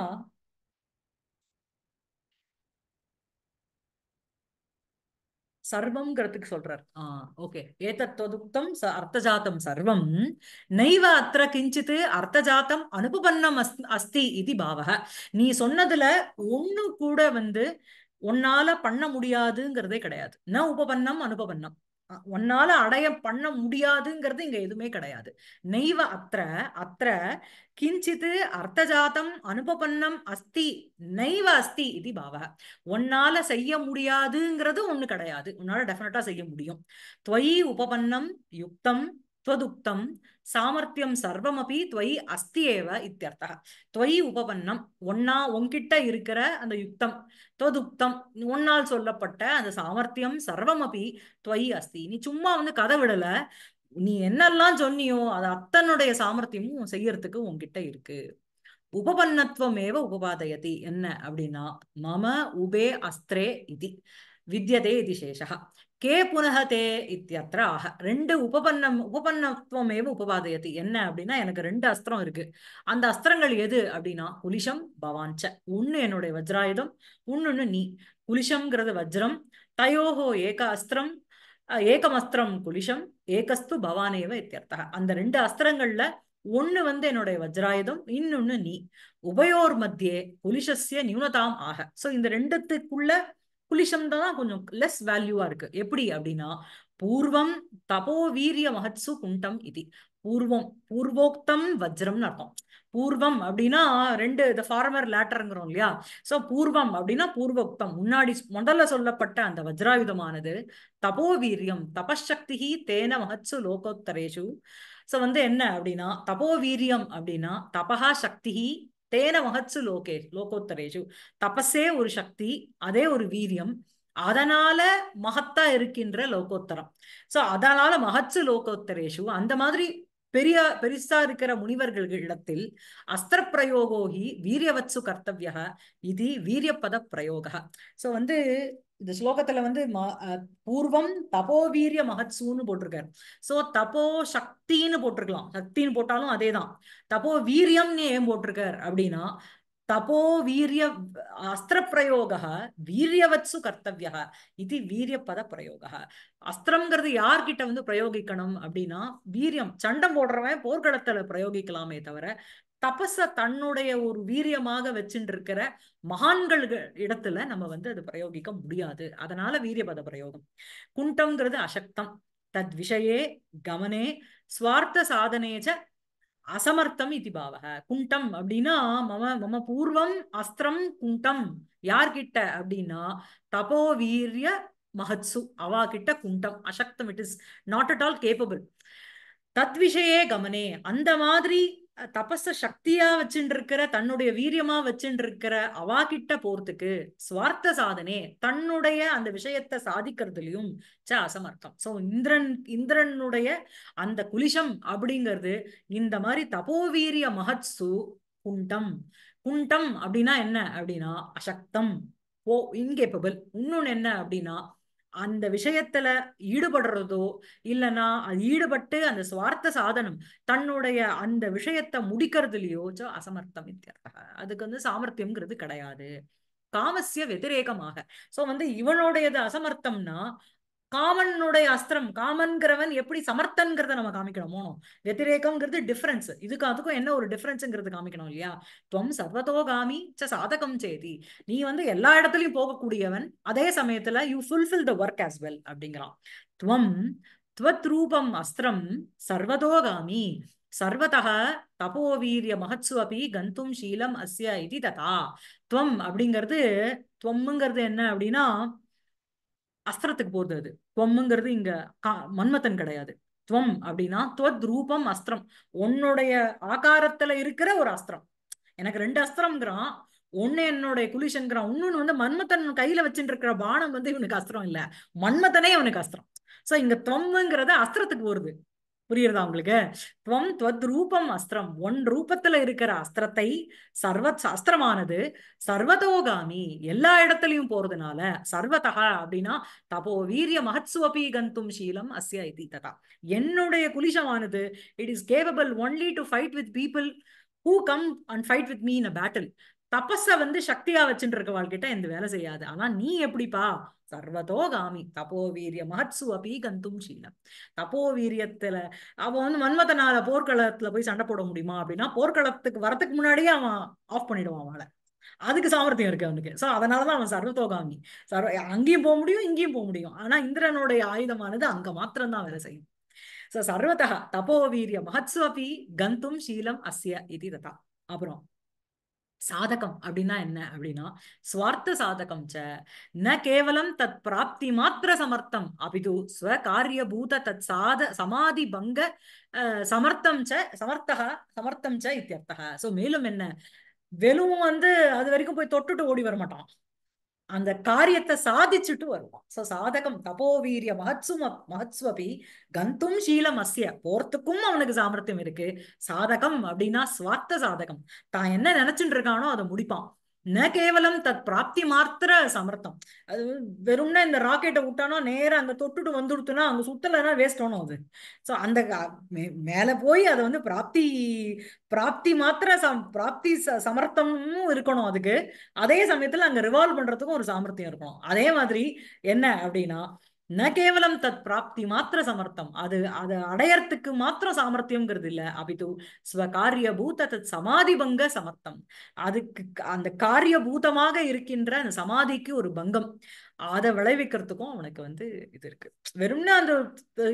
சர்வம்ங்கிறதுக்கு சொல்றார் ஆஹ் ஓகே ஏதத்துவதுக்தம் ச அர்த்தஜாத்தம் சர்வம் நைவ அத்த கிஞ்சித்து அர்த்தஜாத்தம் அனுபபன்னம் அஸ் அஸ்தி இது பாவக நீ சொன்னதுல ஒண்ணு கூட வந்து உன்னால பண்ண முடியாதுங்கிறதே கிடையாது ந உபபன்னம் அனுபபன்னம் உன்னால அடைய பண்ண முடியாதுங்கிறது இங்க எதுவுமே கிடையாது நெய்வ அத்த அத்த கிஞ்சித்து அர்த்தஜாத்தம் அனுபபன்னம் அஸ்தி நெய்வ அஸ்தி இது பாவ உன்னால செய்ய முடியாதுங்கிறது ஒண்ணு கிடையாது உன்னால டெஃபினட்டா செய்ய முடியும் துவை உபபன்னம் யுக்தம் त्वदुक्तं சாமர்த்தியம் சர்வமபி துவை அஸ்தியேவ ஏவ இத்தியர்த்தா துவை உபபன்னம் ஒன்னா உன்கிட்ட இருக்கிற அந்த யுக்தம் தொதுக்தம் ஒன்னால் சொல்லப்பட்ட அந்த சாமர்த்தியம் சர்வமபி துவை அஸ்தி நீ சும்மா வந்து கதை விடல நீ என்னெல்லாம் சொன்னியோ அது அத்தனுடைய சாமர்த்தியமும் செய்யறதுக்கு உன்கிட்ட இருக்கு உபபன்னத்வமேவ உபபாதயதி என்ன அப்படின்னா மம உபே அஸ்திரே இது வித்தியதே இது சேஷா கே புனகதே இத்தியத்திர ஆக ரெண்டு உபபன்னம் உபபன்னத்துவம் உபபாதயத்து என்ன அப்படின்னா எனக்கு ரெண்டு அஸ்திரம் இருக்கு அந்த அஸ்திரங்கள் எது அப்படின்னா குலிஷம் பவான்ச்ச ஒண்ணு என்னுடைய வஜ்ராயுதம் ஒன்னொன்னு நீ குலிஷம்ங்கிறது வஜ்ரம் தயோகோ ஏக அஸ்திரம் ஏகம் அஸ்திரம் குலிஷம் ஏகஸ்து பவானேவ இத்தியர்த்தா அந்த ரெண்டு அஸ்திரங்கள்ல ஒன்னு வந்து என்னுடைய வஜ்ராயுதம் இன்னொன்னு நீ உபயோர் மத்தியே குலிஷஸ்ய நியூனதாம் ஆக சோ இந்த ரெண்டுத்துக்குள்ள புலிஷம் தான் கொஞ்சம் லெஸ் வேல்யூவா இருக்கு எப்படி அப்படின்னா பூர்வம் தபோ வீரிய மகத்சு குண்டம் இது பூர்வம் பூர்வோக்தம் வஜ்ரம்னு அர்த்தம் பூர்வம் அப்படின்னா ரெண்டு இந்த ஃபார்மர் லேட்டருங்கிறோம் இல்லையா சோ பூர்வம் அப்படின்னா பூர்வோக்தம் முன்னாடி முதல்ல சொல்லப்பட்ட அந்த வஜ்ராயுதமானது தபோ வீரியம் தபசக்தி தேன மகத்சு லோகோத்தரேஷு ஸோ வந்து என்ன அப்படின்னா தபோ வீரியம் அப்படின்னா தபா சக்தி தேன మహత్సు லோகே லோகோத்தரேஷு தபஸே ஒரு சக்தி அதே ஒரு வீரியம் அதனால மகத்தா இருக்கின்ற லோகோத்தரம் சோ அதனால மகச்சு லோகோத்தரேஷு அந்த மாதிரி பெரிய பெருசா இருக்கிற முனிவர்கள் இடத்தில் அஸ்திர பிரயோகோகி வீரியவத்சு கர்த்தவியா இது வீரியப்பத பிரயோக சோ வந்து இந்த ஸ்லோகத்துல வந்து பூர்வம் தபோ வீரிய மகத்சூன்னு போட்டிருக்காரு சோ தபோ சக்தின்னு போட்டிருக்கலாம் சக்தின்னு போட்டாலும் அதே தான் தபோ வீரியம்னு ஏன் போட்டிருக்காரு அப்படின்னா தபோ வீரிய அஸ்திர பிரயோக வீரியவத்சு கர்த்தவியா இது வீரியபத பிரயோக அஸ்திரம்ங்கிறது யார்கிட்ட வந்து பிரயோகிக்கணும் அப்படின்னா வீரியம் சண்டம் போடுறவன் போர்க்களத்துல பிரயோகிக்கலாமே தவிர தபச தன்னுடைய ஒரு வீரியமாக வச்சுட்டு இருக்கிற மகான்கள் இடத்துல நம்ம வந்து அது பிரயோகிக்க முடியாது அதனால வீரியபத பிரயோகம் குண்டம்ங்கிறது அசக்தம் தத் விஷயே கவனே சுவார்த்த சாதனேஜ அசமர்த்தம் இது பாவக குண்டம் அப்படின்னா மம மம பூர்வம் அஸ்திரம் குண்டம் யார்கிட்ட அப்படின்னா தபோ வீரிய மகத்சு அவா கிட்ட குண்டம் அசக்தம் it is not at all capable தத் விஷயே கவனே அந்த மாதிரி தபச சக்தியா வச்சுட்டு இருக்கிற தன்னுடைய வீரியமா வச்சுட்டு இருக்கிற அவா கிட்ட போறதுக்கு சுவார்த்த சாதனே தன்னுடைய அந்த விஷயத்த சாதிக்கிறதுலயும் ச அசமர்த்தம் சோ இந்திரன் இந்திரனுடைய அந்த குலிஷம் அப்படிங்கிறது இந்த மாதிரி தபோவீரிய மகத்சு குண்டம் குண்டம் அப்படின்னா என்ன அப்படின்னா அசக்தம் ஓ இன்கேபபிள் இன்னொன்னு என்ன அப்படின்னா அந்த விஷயத்துல ஈடுபடுறதோ இல்லைன்னா ஈடுபட்டு அந்த சுவார்த்த சாதனம் தன்னுடைய அந்த விஷயத்தை முடிக்கிறதுலயோ சோ அசமர்த்தம் அதுக்கு வந்து சாமர்த்தியம்ங்கிறது கிடையாது காமசிய வெதிரேகமாக சோ வந்து இவனுடையது அசமர்த்தம்னா காமனுடைய அஸ்திரம் காமன்கிறவன் எப்படி சமர்த்தன்கிறத நம்ம காமிக்கணுமோ மோனோ வெத்திரேகம்ங்கிறது டிஃபரன்ஸ் இதுக்கு அதுக்கும் என்ன ஒரு டிஃபரன்ஸுங்கிறது காமிக்கணும் இல்லையா துவம் சர்வதோ காமி ச சாதகம் சேதி நீ வந்து எல்லா இடத்துலையும் போகக்கூடியவன் அதே சமயத்துல you fulfil the work as well அப்படிங்கிறான் துவம் துவத் ரூபம் அஸ்திரம் சர்வதோகாமி சர்வதா தபோவீரிய மகத்சு அப்படி கந்தும் சீலம் அஸ்ய இதி ததா துவம் அப்படிங்கிறது துவம்ங்கிறது என்ன அப்படின்னா அஸ்திரத்துக்கு போகுது அது துவம்ங்கிறது இங்க மன்மத்தன் கிடையாது துவம் அப்படின்னா துவத் ரூபம் அஸ்திரம் உன்னுடைய ஆகாரத்துல இருக்கிற ஒரு அஸ்திரம் எனக்கு ரெண்டு அஸ்திரம்ங்கிறான் ஒன்னு என்னுடைய குலிஷன்கிறான் இன்னொன்னு வந்து மன்மத்தன் கையில வச்சுட்டு இருக்கிற பானம் வந்து இவனுக்கு அஸ்திரம் இல்ல மன்மத்தனே இவனுக்கு அஸ்திரம் சோ இங்க தொம்முங்கிறது அஸ்திரத்துக்கு வருது புரியுறதா உங்களுக்கு துவம் துவத் ரூபம் அஸ்திரம் ஒன் ரூபத்துல இருக்கிற அஸ்திரத்தை சர்வ அஸ்திரமானது சர்வதோகாமி எல்லா இடத்துலயும் போறதுனால சர்வதா அப்படின்னா தபோ வீரிய மகத்சுவபி கந்தும் சீலம் அஸ்ய இது ததா என்னுடைய குலிஷமானது it is capable only to fight with people who come and fight with me in a battle தபச வந்து சக்தியா வச்சுட்டு இருக்க இருக்கவாள்கிட்ட இந்த வேலை செய்யாது ஆனா நீ எப்படிப்பா சர்வதோகாமி தபோவீரிய வீரிய மகத்சு அப்பி கந்தும் சீலம் தபோவீரியத்துல வீரியத்துல அவன் வந்து மன்மதனால போர்க்களத்துல போய் சண்டை போட முடியுமா அப்படின்னா போர்க்களத்துக்கு வரத்துக்கு முன்னாடியே அவன் ஆஃப் பண்ணிடுவான் அவளை அதுக்கு சாமர்த்தியம் இருக்கு அவனுக்கு சோ அதனாலதான் அவன் சர்வதோகாமி சர்வ அங்கேயும் போக முடியும் இங்கேயும் போக முடியும் ஆனா இந்திரனுடைய ஆயுதமானது அங்க மாத்திரம்தான் வேலை செய்யும் சோ சர்வதா தபோ வீரிய மகத்சு கந்தும் சீலம் அஸ்ய இது அப்புறம் சாதகம் அப்படின்னா என்ன அப்படின்னா சுவார்த்த சாதகம் ச ந கேவலம் தத் பிராப்தி மாத்திர சமர்த்தம் அபிது பூத தத் சாத சமாதி பங்க சமர்த்தம் ச சமர்த்தக சமர்த்தம் ச இத்தியர்த்தக சோ மேலும் என்ன வெலும் வந்து அது வரைக்கும் போய் தொட்டுட்டு ஓடி வர மாட்டான் அந்த காரியத்தை சாதிச்சுட்டு வருவான் சோ சாதகம் தபோவீரிய மகத்சும மகத்ஸ்வபி கந்தும் சீலம் அசிய போறதுக்கும் அவனுக்கு சாமர்த்தியம் இருக்கு சாதகம் அப்படின்னா சுவார்த்த சாதகம் தான் என்ன நினைச்சுட்டு இருக்கானோ அதை முடிப்பான் ந கேவலம் தத் பிராப்தி மாத்திர சமர்த்தம் அது வெறும்னா இந்த ராக்கெட்டை விட்டானோ நேராக அந்த தொட்டுட்டு வந்துடுத்துனா அங்கே சுத்தலைன்னா வேஸ்ட் ஆனோம் அது ஸோ அந்த மேலே போய் அதை வந்து பிராப்தி பிராப்தி மாத்திர சம் பிராப்தி ச சமர்த்தமும் இருக்கணும் அதுக்கு அதே சமயத்தில் அங்கே ரிவால்வ் பண்ணுறதுக்கும் ஒரு சாமர்த்தியம் இருக்கணும் அதே மாதிரி என்ன அப்படின்னா ந கேவலம் தத் பிராப்தி மாத்திர சமர்த்தம் அது அதை அடையறதுக்கு மாத்திரம் சாமர்த்தியம்ங்கிறது இல்ல அபிது ஸ்வகாரிய பூத தத் சமாதி பங்க சமர்த்தம் அதுக்கு அந்த காரிய பூதமாக இருக்கின்ற அந்த சமாதிக்கு ஒரு பங்கம் அதை விளைவிக்கிறதுக்கும் அவனுக்கு வந்து இது இருக்கு வெறும்னா அந்த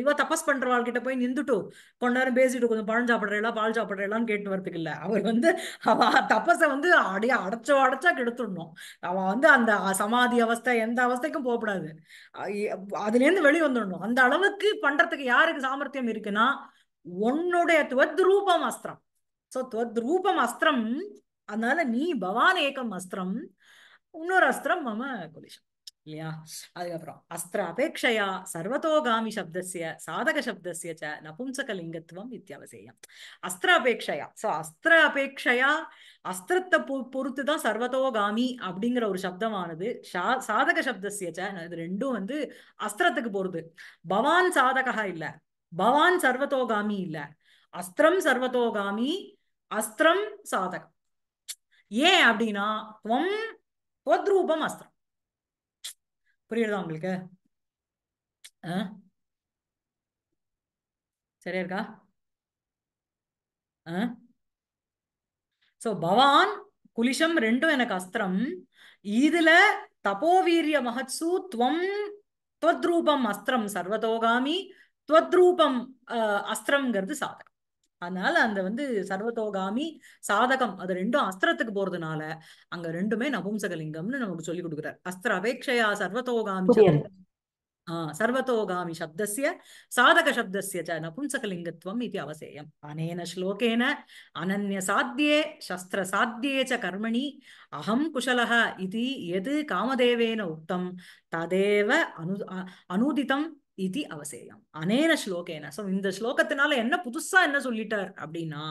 இவ தபஸ் பண்றவாள்கிட்ட போய் நின்றுட்டு கொஞ்ச நேரம் பேசிட்டு கொஞ்சம் பழம் சாப்பிட்றா பால் சாப்பிட்றான்னு கேட்டு வரதுக்கு இல்லை அவர் வந்து அவ தப்பஸை வந்து அடியா அடைச்சோ அடைச்சா கெடுத்துடணும் அவன் வந்து அந்த சமாதி அவஸ்தை எந்த அவஸ்தைக்கும் அதுல அதுலேருந்து வெளியே வந்துடணும் அந்த அளவுக்கு பண்றதுக்கு யாருக்கு சாமர்த்தியம் இருக்குன்னா உன்னுடைய துவத் ரூபம் அஸ்திரம் ஸோ ரூபம் அஸ்திரம் அதனால நீ பவான் ஏக்கம் அஸ்திரம் இன்னொரு அஸ்திரம் மம குலிஷம் இல்லையா அதுக்கப்புறம் அஸ்திர அபேட்சையா சர்வதோகாமி சப்தசிய சாதக சப்தசிய ச நபும்சகலிங்கத்துவம் இத்தியாவசியம் அஸ்திர அபேட்சையா ஸோ அஸ்திர அபேட்சையா அஸ்திரத்தை பொ பொறுத்து தான் சர்வதோகாமி அப்படிங்கிற ஒரு சப்தமானது சா சாதக சப்தசிய ச இது ரெண்டும் வந்து அஸ்திரத்துக்கு போறது பவான் சாதகா இல்லை பவான் சர்வதோகாமி இல்லை அஸ்திரம் சர்வதோகாமி அஸ்திரம் சாதகம் ஏன் அப்படின்னா துவம் துவத்ரூபம் அஸ்திரம் புரியுறதா உங்களுக்கு சரியா இருக்கா சோ பவான் குலிஷம் ரெண்டும் எனக்கு அஸ்திரம் இதுல தபோவீரிய மகத்சு துவம் துவத்ரூபம் அஸ்திரம் சர்வதோகாமி துவத்ரூபம் அஸ்திரம்ங்கிறது சாதகம் அதனால அந்த வந்து சர்வத்தோகாமி சாதகம் அது ரெண்டும் அஸ்திரத்துக்கு போறதுனால அங்க ரெண்டுமே நபும்சகலிங்கம்னு நமக்கு சொல்லி கொடுக்குறாரு அஸ்திர அபேட்சையா சர்வத்தோகாமி ஆஹ் சர்வத்தோகாமி சப்தசிய சாதக சப்தசிய ச நபும்சகலிங்கத்துவம் இது அவசேயம் அனேன ஸ்லோகேன அனன்ய சாத்தியே சஸ்திர சாத்தியே ச கர்மணி அகம் குஷலக இது எது காமதேவேன உக்தம் ததேவ அனு அனுதிதம் இது அவசேயம் அனேன ஸ்லோகேன சோ இந்த ஸ்லோகத்தினால என்ன புதுசா என்ன சொல்லிட்டார் அப்படின்னா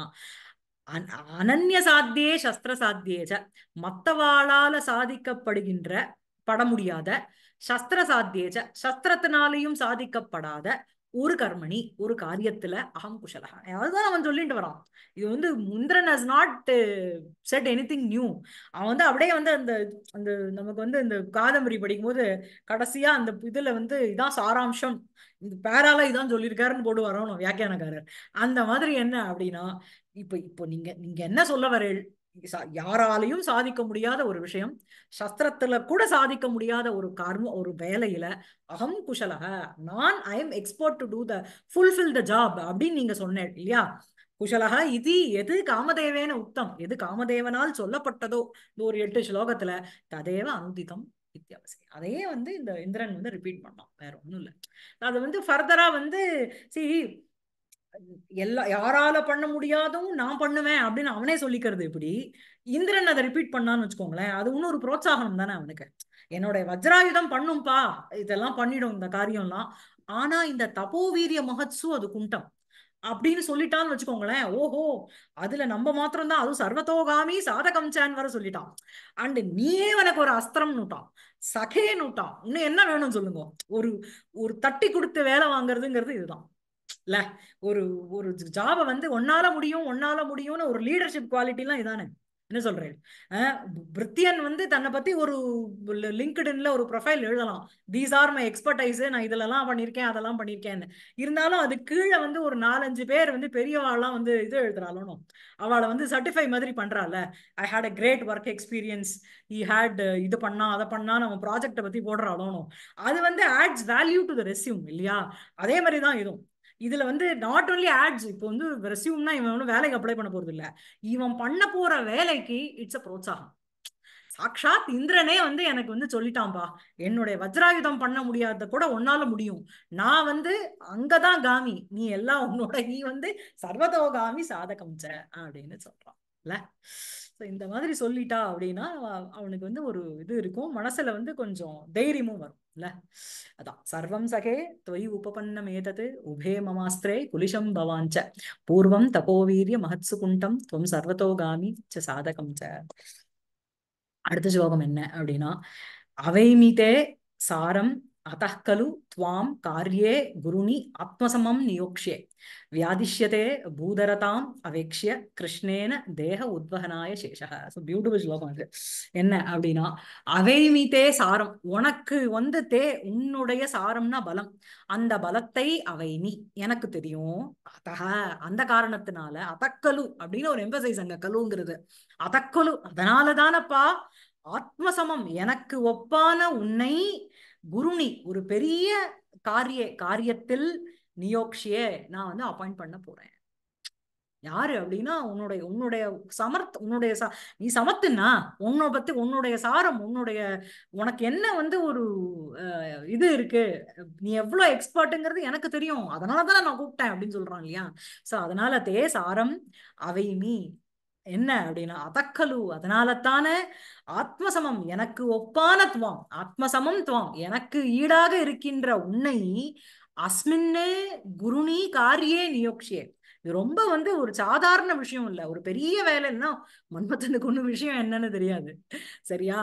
அனன்ய சாத்தியே சஸ்திர சாத்தியேஜ மத்தவாளால சாதிக்கப்படுகின்ற பட முடியாத சஸ்திர சாத்தியேஜ சஸ்திரத்தினாலையும் சாதிக்கப்படாத ஒரு கர்மணி ஒரு காரியத்துல அகம் குஷலக அதுதான் அவன் சொல்லிட்டு வரான் இது வந்து முந்திரன் has not set anything new அவன் வந்து அப்படியே வந்து அந்த அந்த நமக்கு வந்து இந்த காதம்பரி படிக்கும்போது கடைசியா அந்த இதுல வந்து இதான் சாராம்சம் இந்த பேரால இதான் சொல்லியிருக்காருன்னு போட்டு வரணும் வியாக்கியானக்காரர் அந்த மாதிரி என்ன அப்படின்னா இப்ப இப்போ நீங்க நீங்க என்ன சொல்ல வரேள் யாராலையும் சாதிக்க முடியாத ஒரு விஷயம் சஸ்திரத்துல கூட சாதிக்க முடியாத ஒரு கர்ம ஒரு வேலையில அகம் குஷலக நான் I am expert to do the fulfil the job அப்படின்னு நீங்க சொன்னேன் இல்லையா குஷலக இது எது காமதேவேன உத்தம் எது காமதேவனால் சொல்லப்பட்டதோ இந்த ஒரு எட்டு ஸ்லோகத்துல ததேவ அனுதிதம் வித்தியாவசியம் அதையே வந்து இந்த இந்திரன் வந்து ரிப்பீட் பண்ணான் வேற ஒண்ணும் இல்லை அது வந்து ஃபர்தரா வந்து சி எல்லா யாரால பண்ண முடியாதவும் நான் பண்ணுவேன் அப்படின்னு அவனே சொல்லிக்கிறது இப்படி இந்திரன் அதை ரிப்பீட் பண்ணான்னு வச்சுக்கோங்களேன் அது இன்னும் ஒரு புரோத்சாகனம் தானே அவனுக்கு என்னோட வஜ்ராயுதம் பண்ணும்பா இதெல்லாம் பண்ணிடும் இந்த காரியம்லாம் ஆனா இந்த தபோவீரிய மகத்சு அது குண்டம் அப்படின்னு சொல்லிட்டான்னு வச்சுக்கோங்களேன் ஓஹோ அதுல நம்ம மாத்திரம் தான் அதுவும் சர்வத்தோகாமி சாதகம் சேன் வர சொல்லிட்டான் அண்டு நீயே உனக்கு ஒரு அஸ்திரம் நூட்டான் சகே நூட்டான் இன்னும் என்ன வேணும்னு சொல்லுங்க ஒரு ஒரு தட்டி கொடுத்து வேலை வாங்குறதுங்கிறது இதுதான் இல்ல ஒரு ஒரு ஜாபை வந்து ஒன்னால முடியும் ஒன்னால முடியும்னு ஒரு லீடர்ஷிப் குவாலிட்டிலாம் இதானே என்ன சொல்றேன் பிரித்தியன் வந்து தன்னை பத்தி ஒரு லிங்க்டின்ல ஒரு ப்ரொஃபைல் எழுதலாம் தீஸ் ஆர் மை எக்ஸ்பர்டைஸ் நான் இதுலலாம் பண்ணியிருக்கேன் அதெல்லாம் பண்ணியிருக்கேன்னு இருந்தாலும் அது கீழே வந்து ஒரு நாலஞ்சு பேர் வந்து பெரியவாள்லாம் வந்து இது எழுதுறாளும் அவளை வந்து சர்டிஃபை மாதிரி பண்றாள் I had a great work experience ஈ ஹேட் இது பண்ணா அதை பண்ணா நம்ம ப்ராஜெக்டை பத்தி போடுறாளோனும் அது வந்து adds value to the resume இல்லையா அதே மாதிரி தான் இதுவும் இதுல வந்து நாட் ஓன்லி ஆட்ஸ் இப்போ வந்து ரெசியூம்னா இவன் வந்து வேலைக்கு அப்ளை பண்ண போறது இல்லை இவன் பண்ண போற வேலைக்கு இட்ஸ் அ புரோத்சாகம் சாக்ஷாத் இந்திரனே வந்து எனக்கு வந்து சொல்லிட்டான்பா என்னுடைய வஜ்ராயுதம் பண்ண முடியாத கூட உன்னால முடியும் நான் வந்து அங்கதான் காமி நீ எல்லாம் உன்னோட நீ வந்து சர்வதோகாமி சாதகம் அப்படின்னு சொல்றான் இல்ல ஸோ இந்த மாதிரி சொல்லிட்டா அப்படின்னா அவனுக்கு வந்து ஒரு இது இருக்கும் மனசுல வந்து கொஞ்சம் தைரியமும் வரும் இல்ல அதான் சர்வம் சகே தொய் உபபன்னம் ஏதது உபே மமாஸ்திரே குலிஷம் பவாஞ்ச பூர்வம் தபோவீரிய மகத்சு குண்டம் துவம் சர்வதோகாமி ச சாதகம் ச அடுத்த ஸ்லோகம் என்ன அப்படின்னா அவைமிதே சாரம் அத்தலு खलु காரியே குருணி ஆத்மசமம் நியோக்ஷே नियोक्ष्ये பூதரதாம் அவேக்ஷிய கிருஷ்ணேன தேக உத்வகனாய சேஷக ஸோ பியூட்டிஃபுல் ஸ்லோகம் அது என்ன அப்படின்னா அவைமிதே சாரம் உனக்கு வந்து தே உன்னுடைய சாரம்னா பலம் அந்த பலத்தை அவைமி எனக்கு தெரியும் அத அந்த காரணத்தினால அதக்கலு அப்படின்னு ஒரு எம்பசைஸ் அங்க கலுங்கிறது அதக்கலு அதனால தானப்பா ஆத்மசமம் எனக்கு ஒப்பான உன்னை குருணி ஒரு பெரிய காரிய காரியத்தில் நியோக்ஷிய நான் வந்து அப்பாயிண்ட் பண்ண போறேன் யாரு அப்படின்னா உன்னுடைய உன்னுடைய சமர்த் உன்னுடைய ச நீ சமத்துன்னா உன்னை பத்தி உன்னுடைய சாரம் உன்னுடைய உனக்கு என்ன வந்து ஒரு இது இருக்கு நீ எவ்வளோ எக்ஸ்பர்ட்டுங்கிறது எனக்கு தெரியும் அதனால தான் நான் கூப்பிட்டேன் அப்படின்னு சொல்றான் இல்லையா ஸோ அதனால தே சாரம் அவை மீ என்ன அப்படின்னா அதக்கலு அதனால தானே ஆத்மசமம் எனக்கு ஒப்பான துவாம் ஆத்மசமம் துவாம் எனக்கு ஈடாக இருக்கின்ற உன்னை அஸ்மின்னே குருணி காரியே நியோக்ஷியே இது ரொம்ப வந்து ஒரு சாதாரண விஷயம் இல்லை ஒரு பெரிய வேலைன்னா மன்மத்தனுக்கு ஒண்ணு விஷயம் என்னன்னு தெரியாது சரியா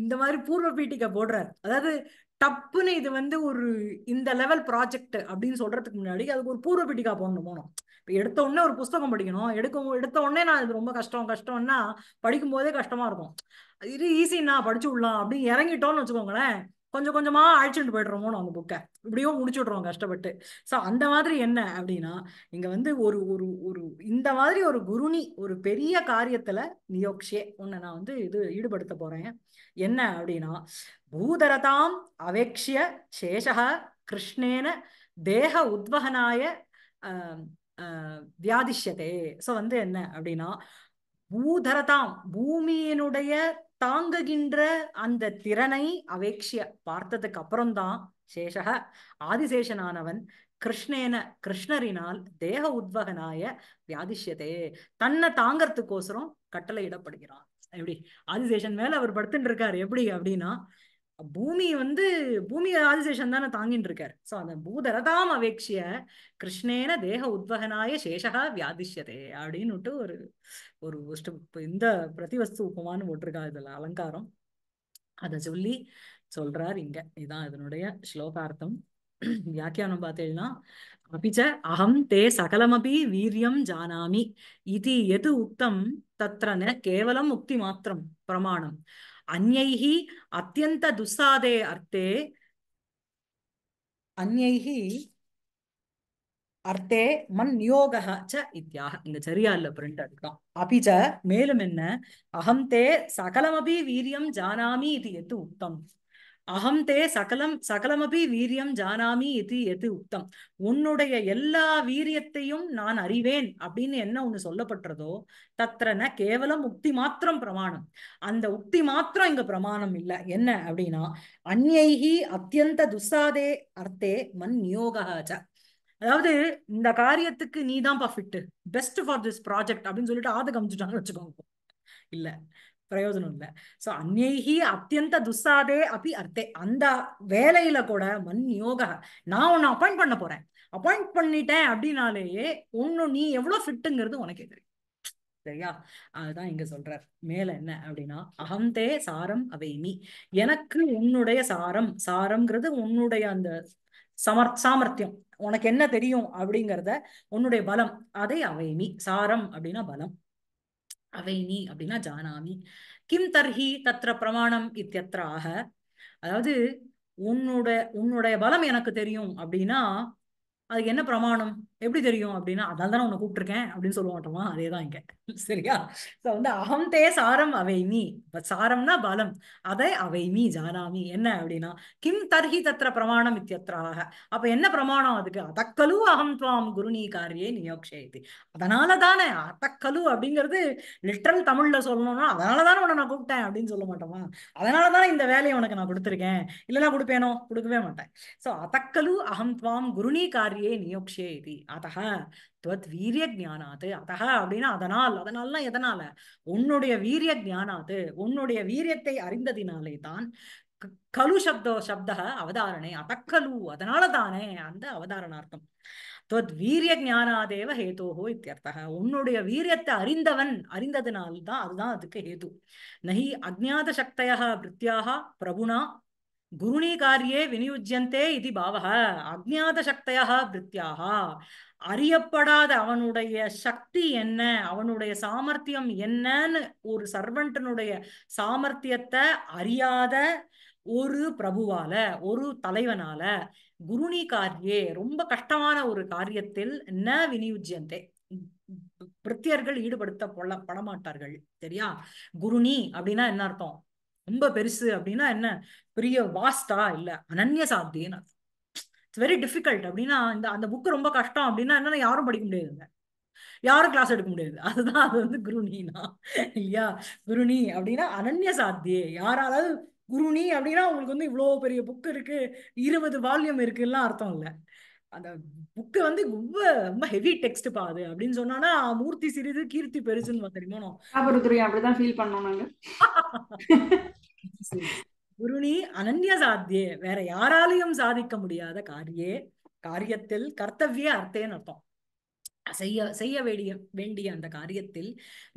இந்த மாதிரி பூர்வ பீட்டிக்க போடுறார் அதாவது டப்புன்னு இது வந்து ஒரு இந்த லெவல் ப்ராஜெக்ட் அப்படின்னு சொல்றதுக்கு முன்னாடி அதுக்கு ஒரு பூர்வ பிடிக்கா போகணும் போனோம் இப்போ எடுத்த உடனே ஒரு புஸ்தகம் படிக்கணும் எடுக்க எடுத்த உடனே நான் இது ரொம்ப கஷ்டம் கஷ்டம்னா படிக்கும் போதே கஷ்டமா இருக்கும் இது ஈஸின்னா படிச்சு விடலாம் அப்படின்னு இறங்கிட்டோம்னு வச்சுக்கோங்களேன் கொஞ்சம் கொஞ்சமா அழிச்சுட்டு போயிடுறோமோ அந்த புக்கை இப்படியோ விட்றோம் கஷ்டப்பட்டு ஸோ அந்த மாதிரி என்ன அப்படின்னா இங்க வந்து ஒரு ஒரு ஒரு இந்த மாதிரி ஒரு குருணி ஒரு பெரிய காரியத்துல நியோக்ஷே உன்னை நான் வந்து இது ஈடுபடுத்த போறேன் என்ன அப்படின்னா பூதரதாம் அவேக்ஷிய சேஷா கிருஷ்ணேன தேக உத்வகனாய வியாதிஷ்யதே ஸோ வந்து என்ன அப்படின்னா பூதரதாம் பூமியினுடைய தாங்குகின்ற அந்த திறனை அவேக்ஷிய பார்த்ததுக்கு அப்புறம்தான் சேஷக ஆதிசேஷனானவன் கிருஷ்ணேன கிருஷ்ணரினால் தேக உத்வகனாய வியாதிஷ்யதே தன்னை தாங்கறதுக்கோசரம் கட்டளையிடப்படுகிறான் எப்படி ஆதிசேஷன் மேல அவர் படுத்துட்டு இருக்காரு எப்படி அப்படின்னா பூமி வந்து பூமி ஆதிசேஷன் தானே தாங்கின்னு இருக்காரு ஸோ அந்த பூதரதாம் அவேட்சிய கிருஷ்ணேன தேக உத்வகனாய சேஷகா வியாதிஷ்யதே அப்படின்னுட்டு ஒரு ஒரு இந்த பிரதிவஸ்து உபமானு போட்டிருக்கா இதுல அலங்காரம் அதை சொல்லி சொல்றார் இங்க இதான் இதனுடைய ஸ்லோகார்த்தம் வியாக்கியானம் பார்த்தேன்னா அபிச்ச அகம் தே சகலமபி வீரியம் ஜானாமி இது எது உக்தம் தத்ரன கேவலம் முக்தி மாத்திரம் பிரமாணம் அந்யைஹி அத்தியந்த துசாதே அர்த்தே அந்யைஹி அர்த்தே மன் நியோக ச இத்தியாக இந்த சரியா இல்ல பிரிண்ட் அதுதான் அபிஜ மேலும் என்ன அகம் தே சகலமபி வீரியம் ஜானாமி இது எது உத்தம் அகம் தே சகலம் சகலமபி வீரியம் ஜானாமி இது எது உத்தம் உன்னுடைய எல்லா வீரியத்தையும் நான் அறிவேன் அப்படின்னு என்ன ஒண்ணு சொல்லப்பட்டதோ தத்திரன கேவலம் உக்தி மாத்திரம் பிரமாணம் அந்த உக்தி மாத்திரம் இங்க பிரமாணம் இல்ல என்ன அப்படின்னா அந்நைகி அத்தியந்த துசாதே அர்த்தே மன் நியோகாச்ச அதாவது இந்த காரியத்துக்கு நீ பா fit best for this project அப்படின்னு சொல்லிட்டு ஆத காமிச்சுட்டாங்கன்னு வச்சுக்கோங்க இல்ல பிரயோஜனம் இல்லை ஸோ அந்நேகி அத்தியந்த துஸ்ஸாதே அப்படி அர்த்தே அந்த வேலையில கூட மண் யோக நான் உன்னை அப்பாயிண்ட் பண்ண போறேன் அப்பாயிண்ட் பண்ணிட்டேன் அப்படின்னாலேயே ஒன்னும் நீ எவ்வளவு ஃபிட்டுங்கிறது உனக்கே தெரியும் சரியா அதுதான் இங்க சொல்ற மேல என்ன அப்படின்னா அகந்தே சாரம் அவைமி எனக்கு உன்னுடைய சாரம் சாரம்ங்கிறது உன்னுடைய அந்த சமர் சாமர்த்தியம் உனக்கு என்ன தெரியும் அப்படிங்கிறத உன்னுடைய பலம் அதை அவைமி சாரம் அப்படின்னா பலம் அவைனி அப்படின்னா ஜானாமி கிம் தர்ஹி தத்ர பிரமாணம் இத்தியத்ராக அதாவது உன்னோட உன்னுடைய பலம் எனக்கு தெரியும் அப்படின்னா அதுக்கு என்ன பிரமாணம் எப்படி தெரியும் அப்படின்னா அதால் தானே உன்னை கூப்பிட்டுருக்கேன் அப்படின்னு சொல்ல மாட்டோமா அதே தான் இங்கே சரியா ஸோ வந்து அகம் தே சாரம் அவை மீ சாரம்னா பலம் அதை அவை மீ ஜானாமி என்ன அப்படின்னா கிம் தர்ஹி தத்திர பிரமாணம் இத்தியத்ராக அப்போ என்ன பிரமாணம் அதுக்கு அதக்கலு அகம் துவாம் குருணி காரியே நியோக்ஷயத்தி அதனால தானே அதக்கலு அப்படிங்கிறது லிட்ரல் தமிழில் சொல்லணும்னா அதனால தானே உன்னை நான் கூப்பிட்டேன் அப்படின்னு சொல்ல மாட்டோமா அதனால தானே இந்த வேலையை உனக்கு நான் கொடுத்துருக்கேன் இல்லைன்னா கொடுப்பேனோ கொடுக்கவே மாட்டேன் ஸோ அதக்கலு அகம் துவாம் குருணி காரியம் காரியே நியோக்ஷே இது அதக துவத் வீரிய ஜானாது அதக அப்படின்னா அதனால் அதனால்லாம் எதனால உன்னுடைய வீரிய ஜானாது உன்னுடைய வீரியத்தை அறிந்ததினாலே தான் கலு சப்தோ சப்த அவதாரணே அதக்கலு அதனால தானே அந்த அவதாரணார்த்தம் துவத் வீரிய ஜானாதேவ ஹேதோஹோ இத்தியர்த்தக உன்னுடைய வீரியத்தை அறிந்தவன் அறிந்ததுனால்தான் அதுதான் அதுக்கு ஹேது நகி அஜாத சக்தயா பிரித்தியாக பிரபுணா குருணி காரியே வினியுஜ்யந்தே இது பாவக அக்ஞாத சக்தையா பிரித்தியாக அறியப்படாத அவனுடைய சக்தி என்ன அவனுடைய சாமர்த்தியம் என்னன்னு ஒரு சர்வன்டனுடைய சாமர்த்தியத்தை அறியாத ஒரு பிரபுவால ஒரு தலைவனால குருணி காரியே ரொம்ப கஷ்டமான ஒரு காரியத்தில் ந வினியுஜ்யந்தே பிரித்தியர்கள் ஈடுபடுத்த படமாட்டார்கள் சரியா குருணி அப்படின்னா என்ன அர்த்தம் ரொம்ப பெருசு அப்படின்னா என்ன பெரிய வாஸ்டா இல்ல அனன்ய சாத்தின்னு இட்ஸ் வெரி டிஃபிகல்ட் அப்படின்னா இந்த அந்த புக்கு ரொம்ப கஷ்டம் அப்படின்னா என்னன்னா யாரும் படிக்க முடியாதுங்க யாரும் கிளாஸ் எடுக்க முடியாது அதுதான் அது வந்து குருணினா இல்லையா குருணி அப்படின்னா அனன்ய சாத்தியே யாராவது குருணி அப்படின்னா உங்களுக்கு வந்து இவ்வளோ பெரிய புக் இருக்கு இருபது வால்யூம் இருக்குலாம் அர்த்தம் இல்லை அந்த புக்கு வந்து ரொம்ப ரொம்ப ஹெவி டெக்ஸ்ட் பா அது அப்படின்னு சொன்னானா மூர்த்தி சிறிது கீர்த்தி பெருசுன்னு தெரியுமோ அப்படிதான் ஃபீல் பண்ணோம் நாங்க குருணி அனன்ய சாத்தியே வேற யாராலையும் சாதிக்க முடியாத காரியே காரியத்தில் கர்த்தவிய அர்த்தேன்னு அர்த்தம் செய்ய செய்ய வேண்டிய வேண்டிய அந்த காரியத்தில்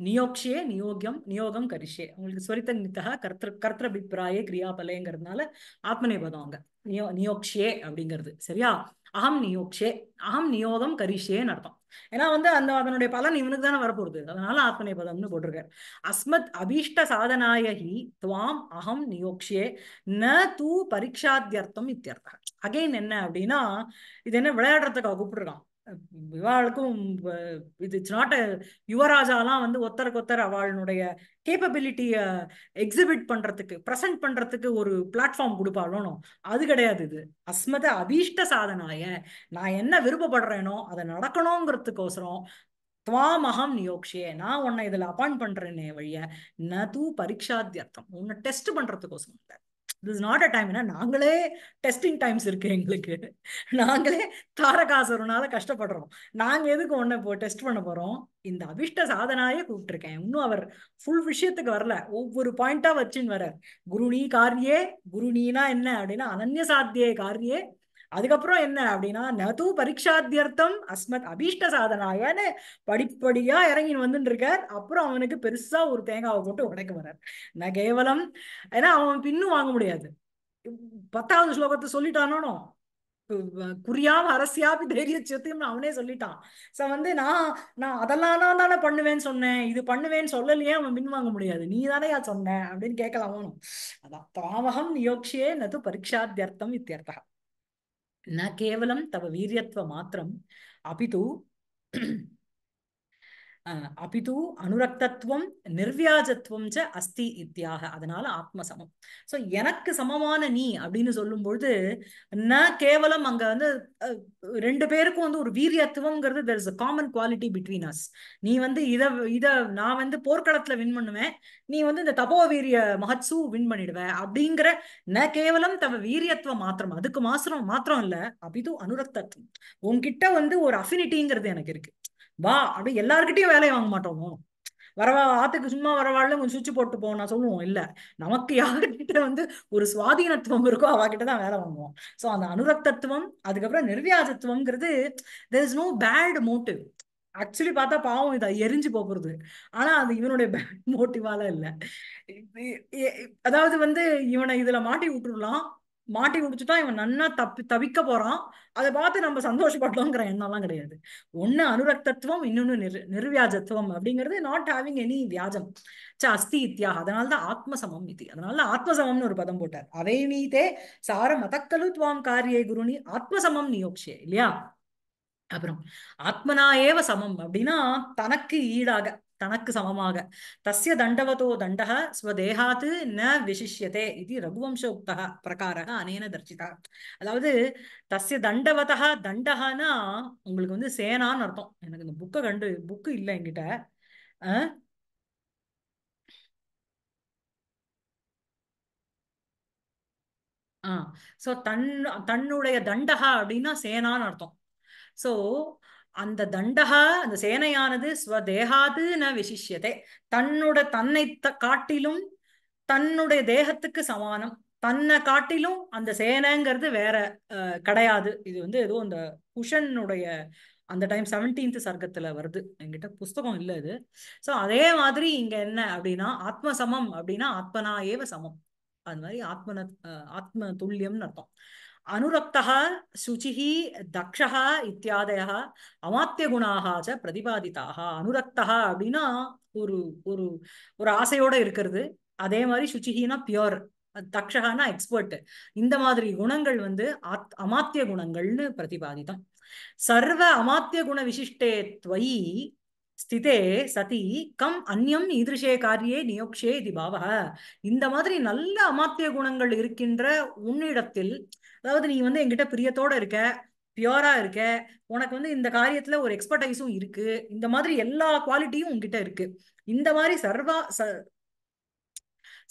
நியோக்ஷே நியோகம் நியோகம் கரிஷே உங்களுக்கு சொரித்தனித்தகா கர்த்த கர்த்தபிப்பிராயே கிரியாபலேங்கிறதுனால ஆத்மநேபதம் அங்க நியோ நியோக்ஷே அப்படிங்கிறது சரியா அகம் நியோக்ஷே அகம் நியோகம் கரிஷேன்னு அர்த்தம் ஏன்னா வந்து அந்த அதனுடைய பலன் இவனுக்கு தானே வரப்போறது அதனால ஆத்மநேபதம்னு போட்டிருக்காரு அஸ்மத் அபீஷ்ட சாதனாயகி துவாம் அகம் நியோக்ஷே ந தூ பரீட்சாத்தியர்த்தம் இத்தியர்த்தம் அகைன் என்ன அப்படின்னா இது என்ன விளையாடுறதுக்காக கூப்பிட்டுருக்கான் இவாளுக்கும் இது இட்ஸ் நாட் அ யுவராஜாலாம் வந்து ஒத்தருக்கு ஒத்தர் அவளுடைய கேப்பபிலிட்டியை எக்ஸிபிட் பண்ணுறதுக்கு ப்ரெசென்ட் பண்றதுக்கு ஒரு பிளாட்ஃபார்ம் கொடுப்பாளோனோ அது கிடையாது இது அஸ்மத அபீஷ்ட சாதனாய நான் என்ன விருப்பப்படுறேனோ அதை நடக்கணுங்கிறதுக்கோசரம் துவாமகம் நியோக்ஷே நான் உன்னை இதில் அப்பாயின்ட் பண்ணுறேனே வழிய ந தூ பரீட்சாத்தியர்த்தம் உன்னை டெஸ்ட் பண்ணுறதுக்கோசரம் இல்லை திஸ் நாட் அ டைம் ஏன்னா நாங்களே டெஸ்டிங் டைம்ஸ் இருக்கு எங்களுக்கு நாங்களே தாரகாசுரனால கஷ்டப்படுறோம் நாங்க எதுக்கு ஒன்றை இப்போ டெஸ்ட் பண்ண போறோம் இந்த அபிஷ்ட சாதனாயே கூப்பிட்டுருக்கேன் இன்னும் அவர் ஃபுல் விஷயத்துக்கு வரல ஒவ்வொரு பாயிண்டா வச்சுன்னு வர குருணி காரியே குருணினா என்ன அப்படின்னா அனன்ய சாத்திய காரியே அதுக்கப்புறம் என்ன அப்படின்னா நது பரீட்சாத்தியர்த்தம் அஸ்மத் அபீஷ்ட சாதனாயன்னு படிப்படியா இறங்கி வந்துட்டு இருக்கார் அப்புறம் அவனுக்கு பெருசா ஒரு தேங்காவை போட்டு உடைக்க வர்றார் நான் கேவலம் ஏன்னா அவன் பின்னும் வாங்க முடியாது பத்தாவது ஸ்லோகத்தை சொல்லிட்டானோ குறியாம அரசியாபி தைரிய சித்தியம் அவனே சொல்லிட்டான் சோ வந்து நான் நான் அதெல்லாம் நான் தானே பண்ணுவேன்னு சொன்னேன் இது பண்ணுவேன்னு சொல்லலையே அவன் பின் வாங்க முடியாது நீ தானே சொன்ன அப்படின்னு கேட்கலாம் அதான் தாமகம் நியோக்ஷியே நது பரீட்சாத்தியர்த்தம் இத்தியர்த்தம் न केवलं तव वीर्यत्वमात्रम् अपि तु அபி அனுரக்தத்துவம் நிர்வியாஜத்துவம் ச அஸ்தி இத்தியாக அதனால ஆத்ம சமம் ஸோ எனக்கு சமமான நீ அப்படின்னு சொல்லும் பொழுது ந கேவலம் அங்க வந்து ரெண்டு பேருக்கும் வந்து ஒரு வீரியத்துவம்ங்கிறது there is a common quality between us நீ வந்து இதை இதை நான் வந்து போர்க்களத்துல வின் பண்ணுவேன் நீ வந்து இந்த தபோ வீரிய மகத்சு வின் பண்ணிடுவ அப்படிங்கிற ந கேவலம் தவ வீரியத்துவம் மாத்திரம் அதுக்கு மாத்திரம் மாத்திரம் இல்ல அபிது அனுரக்தத்துவம் உன்கிட்ட வந்து ஒரு அஃபினிட்டிங்கிறது எனக்கு இருக்கு வா அப்படி எல்லாருக்கிட்டையும் வேலையை வாங்க மாட்டோமோ வரவா ஆத்துக்கு சும்மா வரவாள்ல கொஞ்சம் சுவிட்ச் போட்டு போவோம் நான் சொல்லுவோம் இல்ல நமக்கு யார்கிட்ட வந்து ஒரு சுவாதீனத்துவம் இருக்கோ அவ கிட்டதான் வேலை வாங்குவோம் சோ அந்த அனுரக்தத்துவம் அதுக்கப்புறம் நிர்வியாசத்துவம்ங்கிறது there is no bad motive actually பார்த்தா பாவம் இதை எரிஞ்சு போகிறது ஆனா அது இவனுடைய பேட் மோட்டிவால இல்லை அதாவது வந்து இவனை இதுல மாட்டி விட்டுருலாம் மாட்டி முடிச்சுட்டா இவன் நன்னா தப்பி தவிக்க போறான் அதை பார்த்து நம்ம சந்தோஷப்படலாங்கிற எண்ணம்லாம் கிடையாது ஒண்ணு அனுரக்தத்துவம் இன்னொன்னு நிர் நிர்வியாஜத்துவம் அப்படிங்கிறது நாட் ஹேவிங் எனி வியாஜம் ச அஸ்தி இத்தியாக அதனால்தான் ஆத்மசமம் இது அதனால ஆத்மசமம்னு ஒரு பதம் போட்டார் அவை நீதே சார மதக்கலு துவாம் காரியை குருணி ஆத்மசமம் நியோக்ஷிய இல்லையா அப்புறம் ஆத்மனா ஏவ சமம் அப்படின்னா தனக்கு ஈடாக தனக்கு சமமாக தசிய தண்டவதோ தண்டக ஸ்வதேகாத்து ந விசிஷ்யதே இது ரகுவம்ச உக்தா பிரகார அனேன தர்ஷிதா அதாவது தசிய தண்டவதா தண்டகனா உங்களுக்கு வந்து சேனான்னு அர்த்தம் எனக்கு இந்த புக்கை கண்டு புக்கு இல்லை என்கிட்ட ஆ ஸோ தன் தன்னுடைய தண்டகா அப்படின்னா சேனான்னு அர்த்தம் ஸோ அந்த தண்டகா அந்த சேனையானது ஸ்வதேகாது ந விசிஷ்யதே தன்னோட தன்னை காட்டிலும் தன்னுடைய தேகத்துக்கு சமானம் தன்னை காட்டிலும் அந்த சேனைங்கிறது வேற கிடையாது இது வந்து ஏதோ அந்த குஷனுடைய அந்த டைம் செவன்டீன்த் சர்க்கத்துல வருது என்கிட்ட புஸ்தகம் இல்லை இது ஸோ அதே மாதிரி இங்க என்ன அப்படின்னா ஆத்ம சமம் அப்படின்னா ஆத்மனாயேவ சமம் அது மாதிரி ஆத்மன ஆத்ம துல்லியம்னு அர்த்தம் அனுரக்தா சுச்சிः தக்ஷா இத்தியாதய அமாத்திய குணாக ச பிரதிபாதிதாக அப்படின்னா ஒரு ஒரு ஒரு ஆசையோட இருக்கிறது அதே மாதிரி சுச்சிகினா பியோர் தக்ஷகானா எக்ஸ்பர்ட் இந்த மாதிரி குணங்கள் வந்து அமாத்திய குணங்கள்னு பிரதிபாதிதம் சர்வ அமாத்திய குண விசிஷ்டே துவயி ஸ்திதே சதி கம் அந்யம் ஈதிருஷே காரியே நியோக்ஷே இது பாவக இந்த மாதிரி நல்ல அமாத்திய குணங்கள் இருக்கின்ற உன்னிடத்தில் அதாவது நீ வந்து எங்கிட்ட பிரியத்தோட இருக்க பியோரா இருக்க உனக்கு வந்து இந்த காரியத்துல ஒரு எக்ஸ்பர்டைஸும் இருக்கு இந்த மாதிரி எல்லா குவாலிட்டியும் உங்ககிட்ட இருக்கு இந்த மாதிரி சர்வா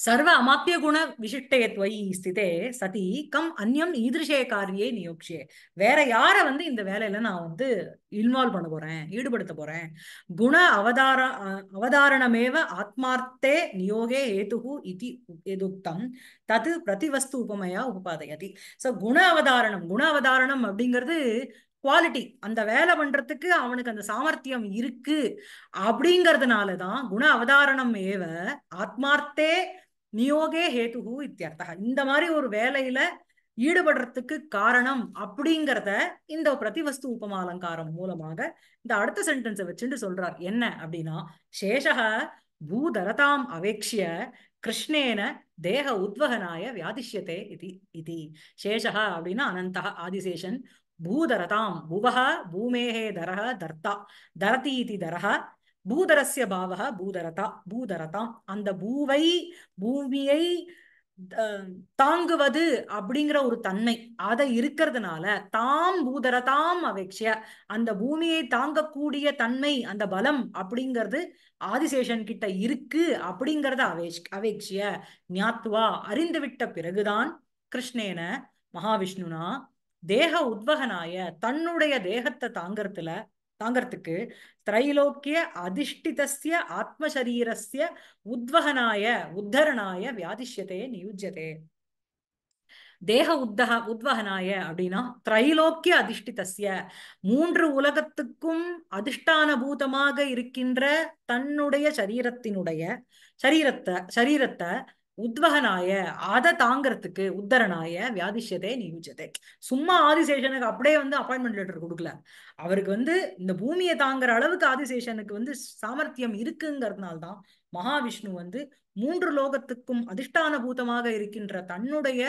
சர்வ அமாத்திய குண விசிஷ்டய துவயி ஸ்திதே சதி கம் அந்யம் ஈதிருஷய காரியை நியோக்ஷே வேற யார வந்து இந்த வேலையில நான் வந்து இன்வால்வ் பண்ண போறேன் ஈடுபடுத்த போறேன் குண அவதார அவதாரணமேவ ஆத்மார்த்தே நியோகே ஏதுகு இது எதுக்தம் தது பிரதிவஸ்து உபமையா உபாதையதி சோ குண அவதாரணம் குண அவதாரணம் அப்படிங்கிறது குவாலிட்டி அந்த வேலை பண்றதுக்கு அவனுக்கு அந்த சாமர்த்தியம் இருக்கு அப்படிங்கிறதுனால தான் குண அவதாரணம் ஏவ ஆத்மார்த்தே நியோகே ஹேதுகு இத்தியர்த்தா இந்த மாதிரி ஒரு வேலையில ஈடுபடுறதுக்கு காரணம் அப்படிங்கிறத இந்த பிரதிவஸ்து உபமாலங்காரம் மூலமாக இந்த அடுத்த சென்டென்ஸை வச்சுட்டு சொல்றார் என்ன அப்படின்னா சேஷக பூதரதாம் அவேக்ஷிய கிருஷ்ணேன தேக உத்வகனாய வியாதிஷ்யத்தே இது சேஷக அப்படின்னா அனந்தா ஆதிசேஷன் பூதரதாம் புவக பூமேகே தரக தர்த்தா தரதி இது தரக பூதரஸ்ய பாவக பூதரதா பூதரதாம் அந்த பூவை பூமியை தாங்குவது அப்படிங்கிற ஒரு தன்மை அதை இருக்கிறதுனால தாம் பூதரதாம் அவேட்சிய அந்த பூமியை தாங்கக்கூடிய தன்மை அந்த பலம் அப்படிங்கிறது ஆதிசேஷன் கிட்ட இருக்கு அப்படிங்கிறத அவேஷ் அவேட்சிய ஞாத்துவா அறிந்துவிட்ட பிறகுதான் கிருஷ்ணேன மகாவிஷ்ணுனா தேக உத்வகனாய தன்னுடைய தேகத்தை தாங்கறதுல தாங்கிறதுக்கு திரைலோக்கிய அதிஷ்டிதஸ்ய ஆத்மசரீரஸ்ய உத்வகனாய உத்தரணாய வியாதிஷ்யத்தை நியுஜ்யதே தேக உத்தக உத்வகனாய அப்படின்னா திரைலோக்கிய அதிஷ்டிதஸ்ய மூன்று உலகத்துக்கும் அதிஷ்டான பூதமாக இருக்கின்ற தன்னுடைய சரீரத்தினுடைய சரீரத்தை சரீரத்தை உத்வகனாய அதை தாங்கிறதுக்கு உத்தரனாய வியாதிஷதே நியுஜதே சும்மா ஆதிசேஷனுக்கு அப்படியே வந்து அப்பாயின்மெண்ட் லெட்டர் கொடுக்கல அவருக்கு வந்து இந்த பூமியை தாங்குற அளவுக்கு ஆதிசேஷனுக்கு வந்து சாமர்த்தியம் இருக்குங்கிறதுனால்தான் மகாவிஷ்ணு வந்து மூன்று லோகத்துக்கும் அதிஷ்டான பூதமாக இருக்கின்ற தன்னுடைய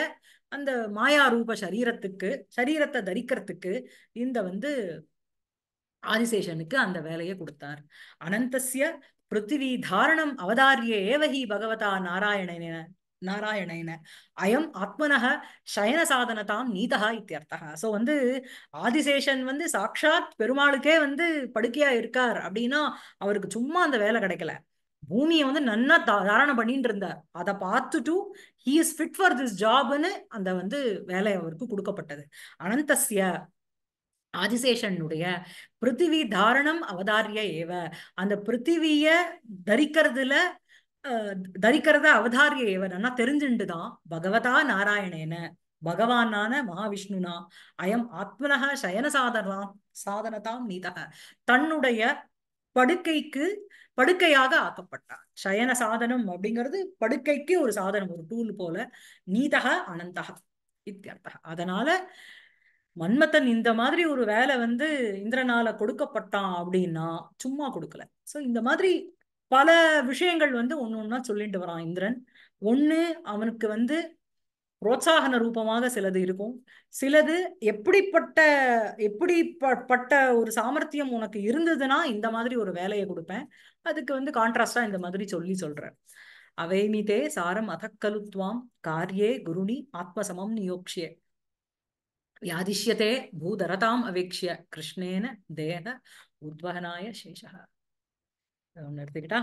அந்த மாயா ரூப சரீரத்துக்கு சரீரத்தை தரிக்கிறதுக்கு இந்த வந்து ஆதிசேஷனுக்கு அந்த வேலையை கொடுத்தார் அனந்தசிய பிருத்திவி தாரணம் அவதாரிய ஏவகி பகவதா நாராயணன நாராயணன அயம் ஆத்மனக சயன சாதனதாம் நீதகா இத்தியர்த்தக சோ வந்து ஆதிசேஷன் வந்து சாக்ஷாத் பெருமாளுக்கே வந்து படுக்கையா இருக்கார் அப்படின்னா அவருக்கு சும்மா அந்த வேலை கிடைக்கல பூமியை வந்து நன்னா தா தாரணம் பண்ணிட்டு இருந்தார் அதை பார்த்துட்டு he is fit for this ஜாப்னு அந்த வந்து வேலை அவருக்கு கொடுக்கப்பட்டது அனந்தஸ்ய ஆதிசேஷனுடைய பிருத்திவி தாரணம் அவதாரிய ஏவ அந்த பிருத்திவிய தரிக்கிறதுல தரிக்கிறத அவதாரிய ஏவனா தெரிஞ்சுண்டுதான் பகவதா நாராயணேன பகவானான மகாவிஷ்ணுனா அயம் ஆத்மனக சயன சாதனாம் சாதனதாம் நீதக தன்னுடைய படுக்கைக்கு படுக்கையாக ஆக்கப்பட்டார் சயன சாதனம் அப்படிங்கிறது படுக்கைக்கு ஒரு சாதனம் ஒரு டூல் போல நீதக அனந்தக இத்தியர்த்தக அதனால மன்மத்தன் இந்த மாதிரி ஒரு வேலை வந்து இந்திரனால கொடுக்கப்பட்டான் அப்படின்னா சும்மா கொடுக்கல சோ இந்த மாதிரி பல விஷயங்கள் வந்து ஒன்னு ஒன்னா சொல்லிட்டு வரான் இந்திரன் ஒண்ணு அவனுக்கு வந்து புரோத்சாகன ரூபமாக சிலது இருக்கும் சிலது எப்படிப்பட்ட எப்படிப்பட்ட ஒரு சாமர்த்தியம் உனக்கு இருந்ததுன்னா இந்த மாதிரி ஒரு வேலையை கொடுப்பேன் அதுக்கு வந்து கான்ட்ராஸ்டா இந்த மாதிரி சொல்லி சொல்றேன் அவைமிதே சாரம் அதக்கலுத்வாம் காரியே குருணி ஆத்மசமம் நியோக்ஷியே व्यादिश्यते भूधरताम् अवेक्ष्य कृष्णेन देह उद्वहनाय शेषः നിർത്തിക്കിട്ടാ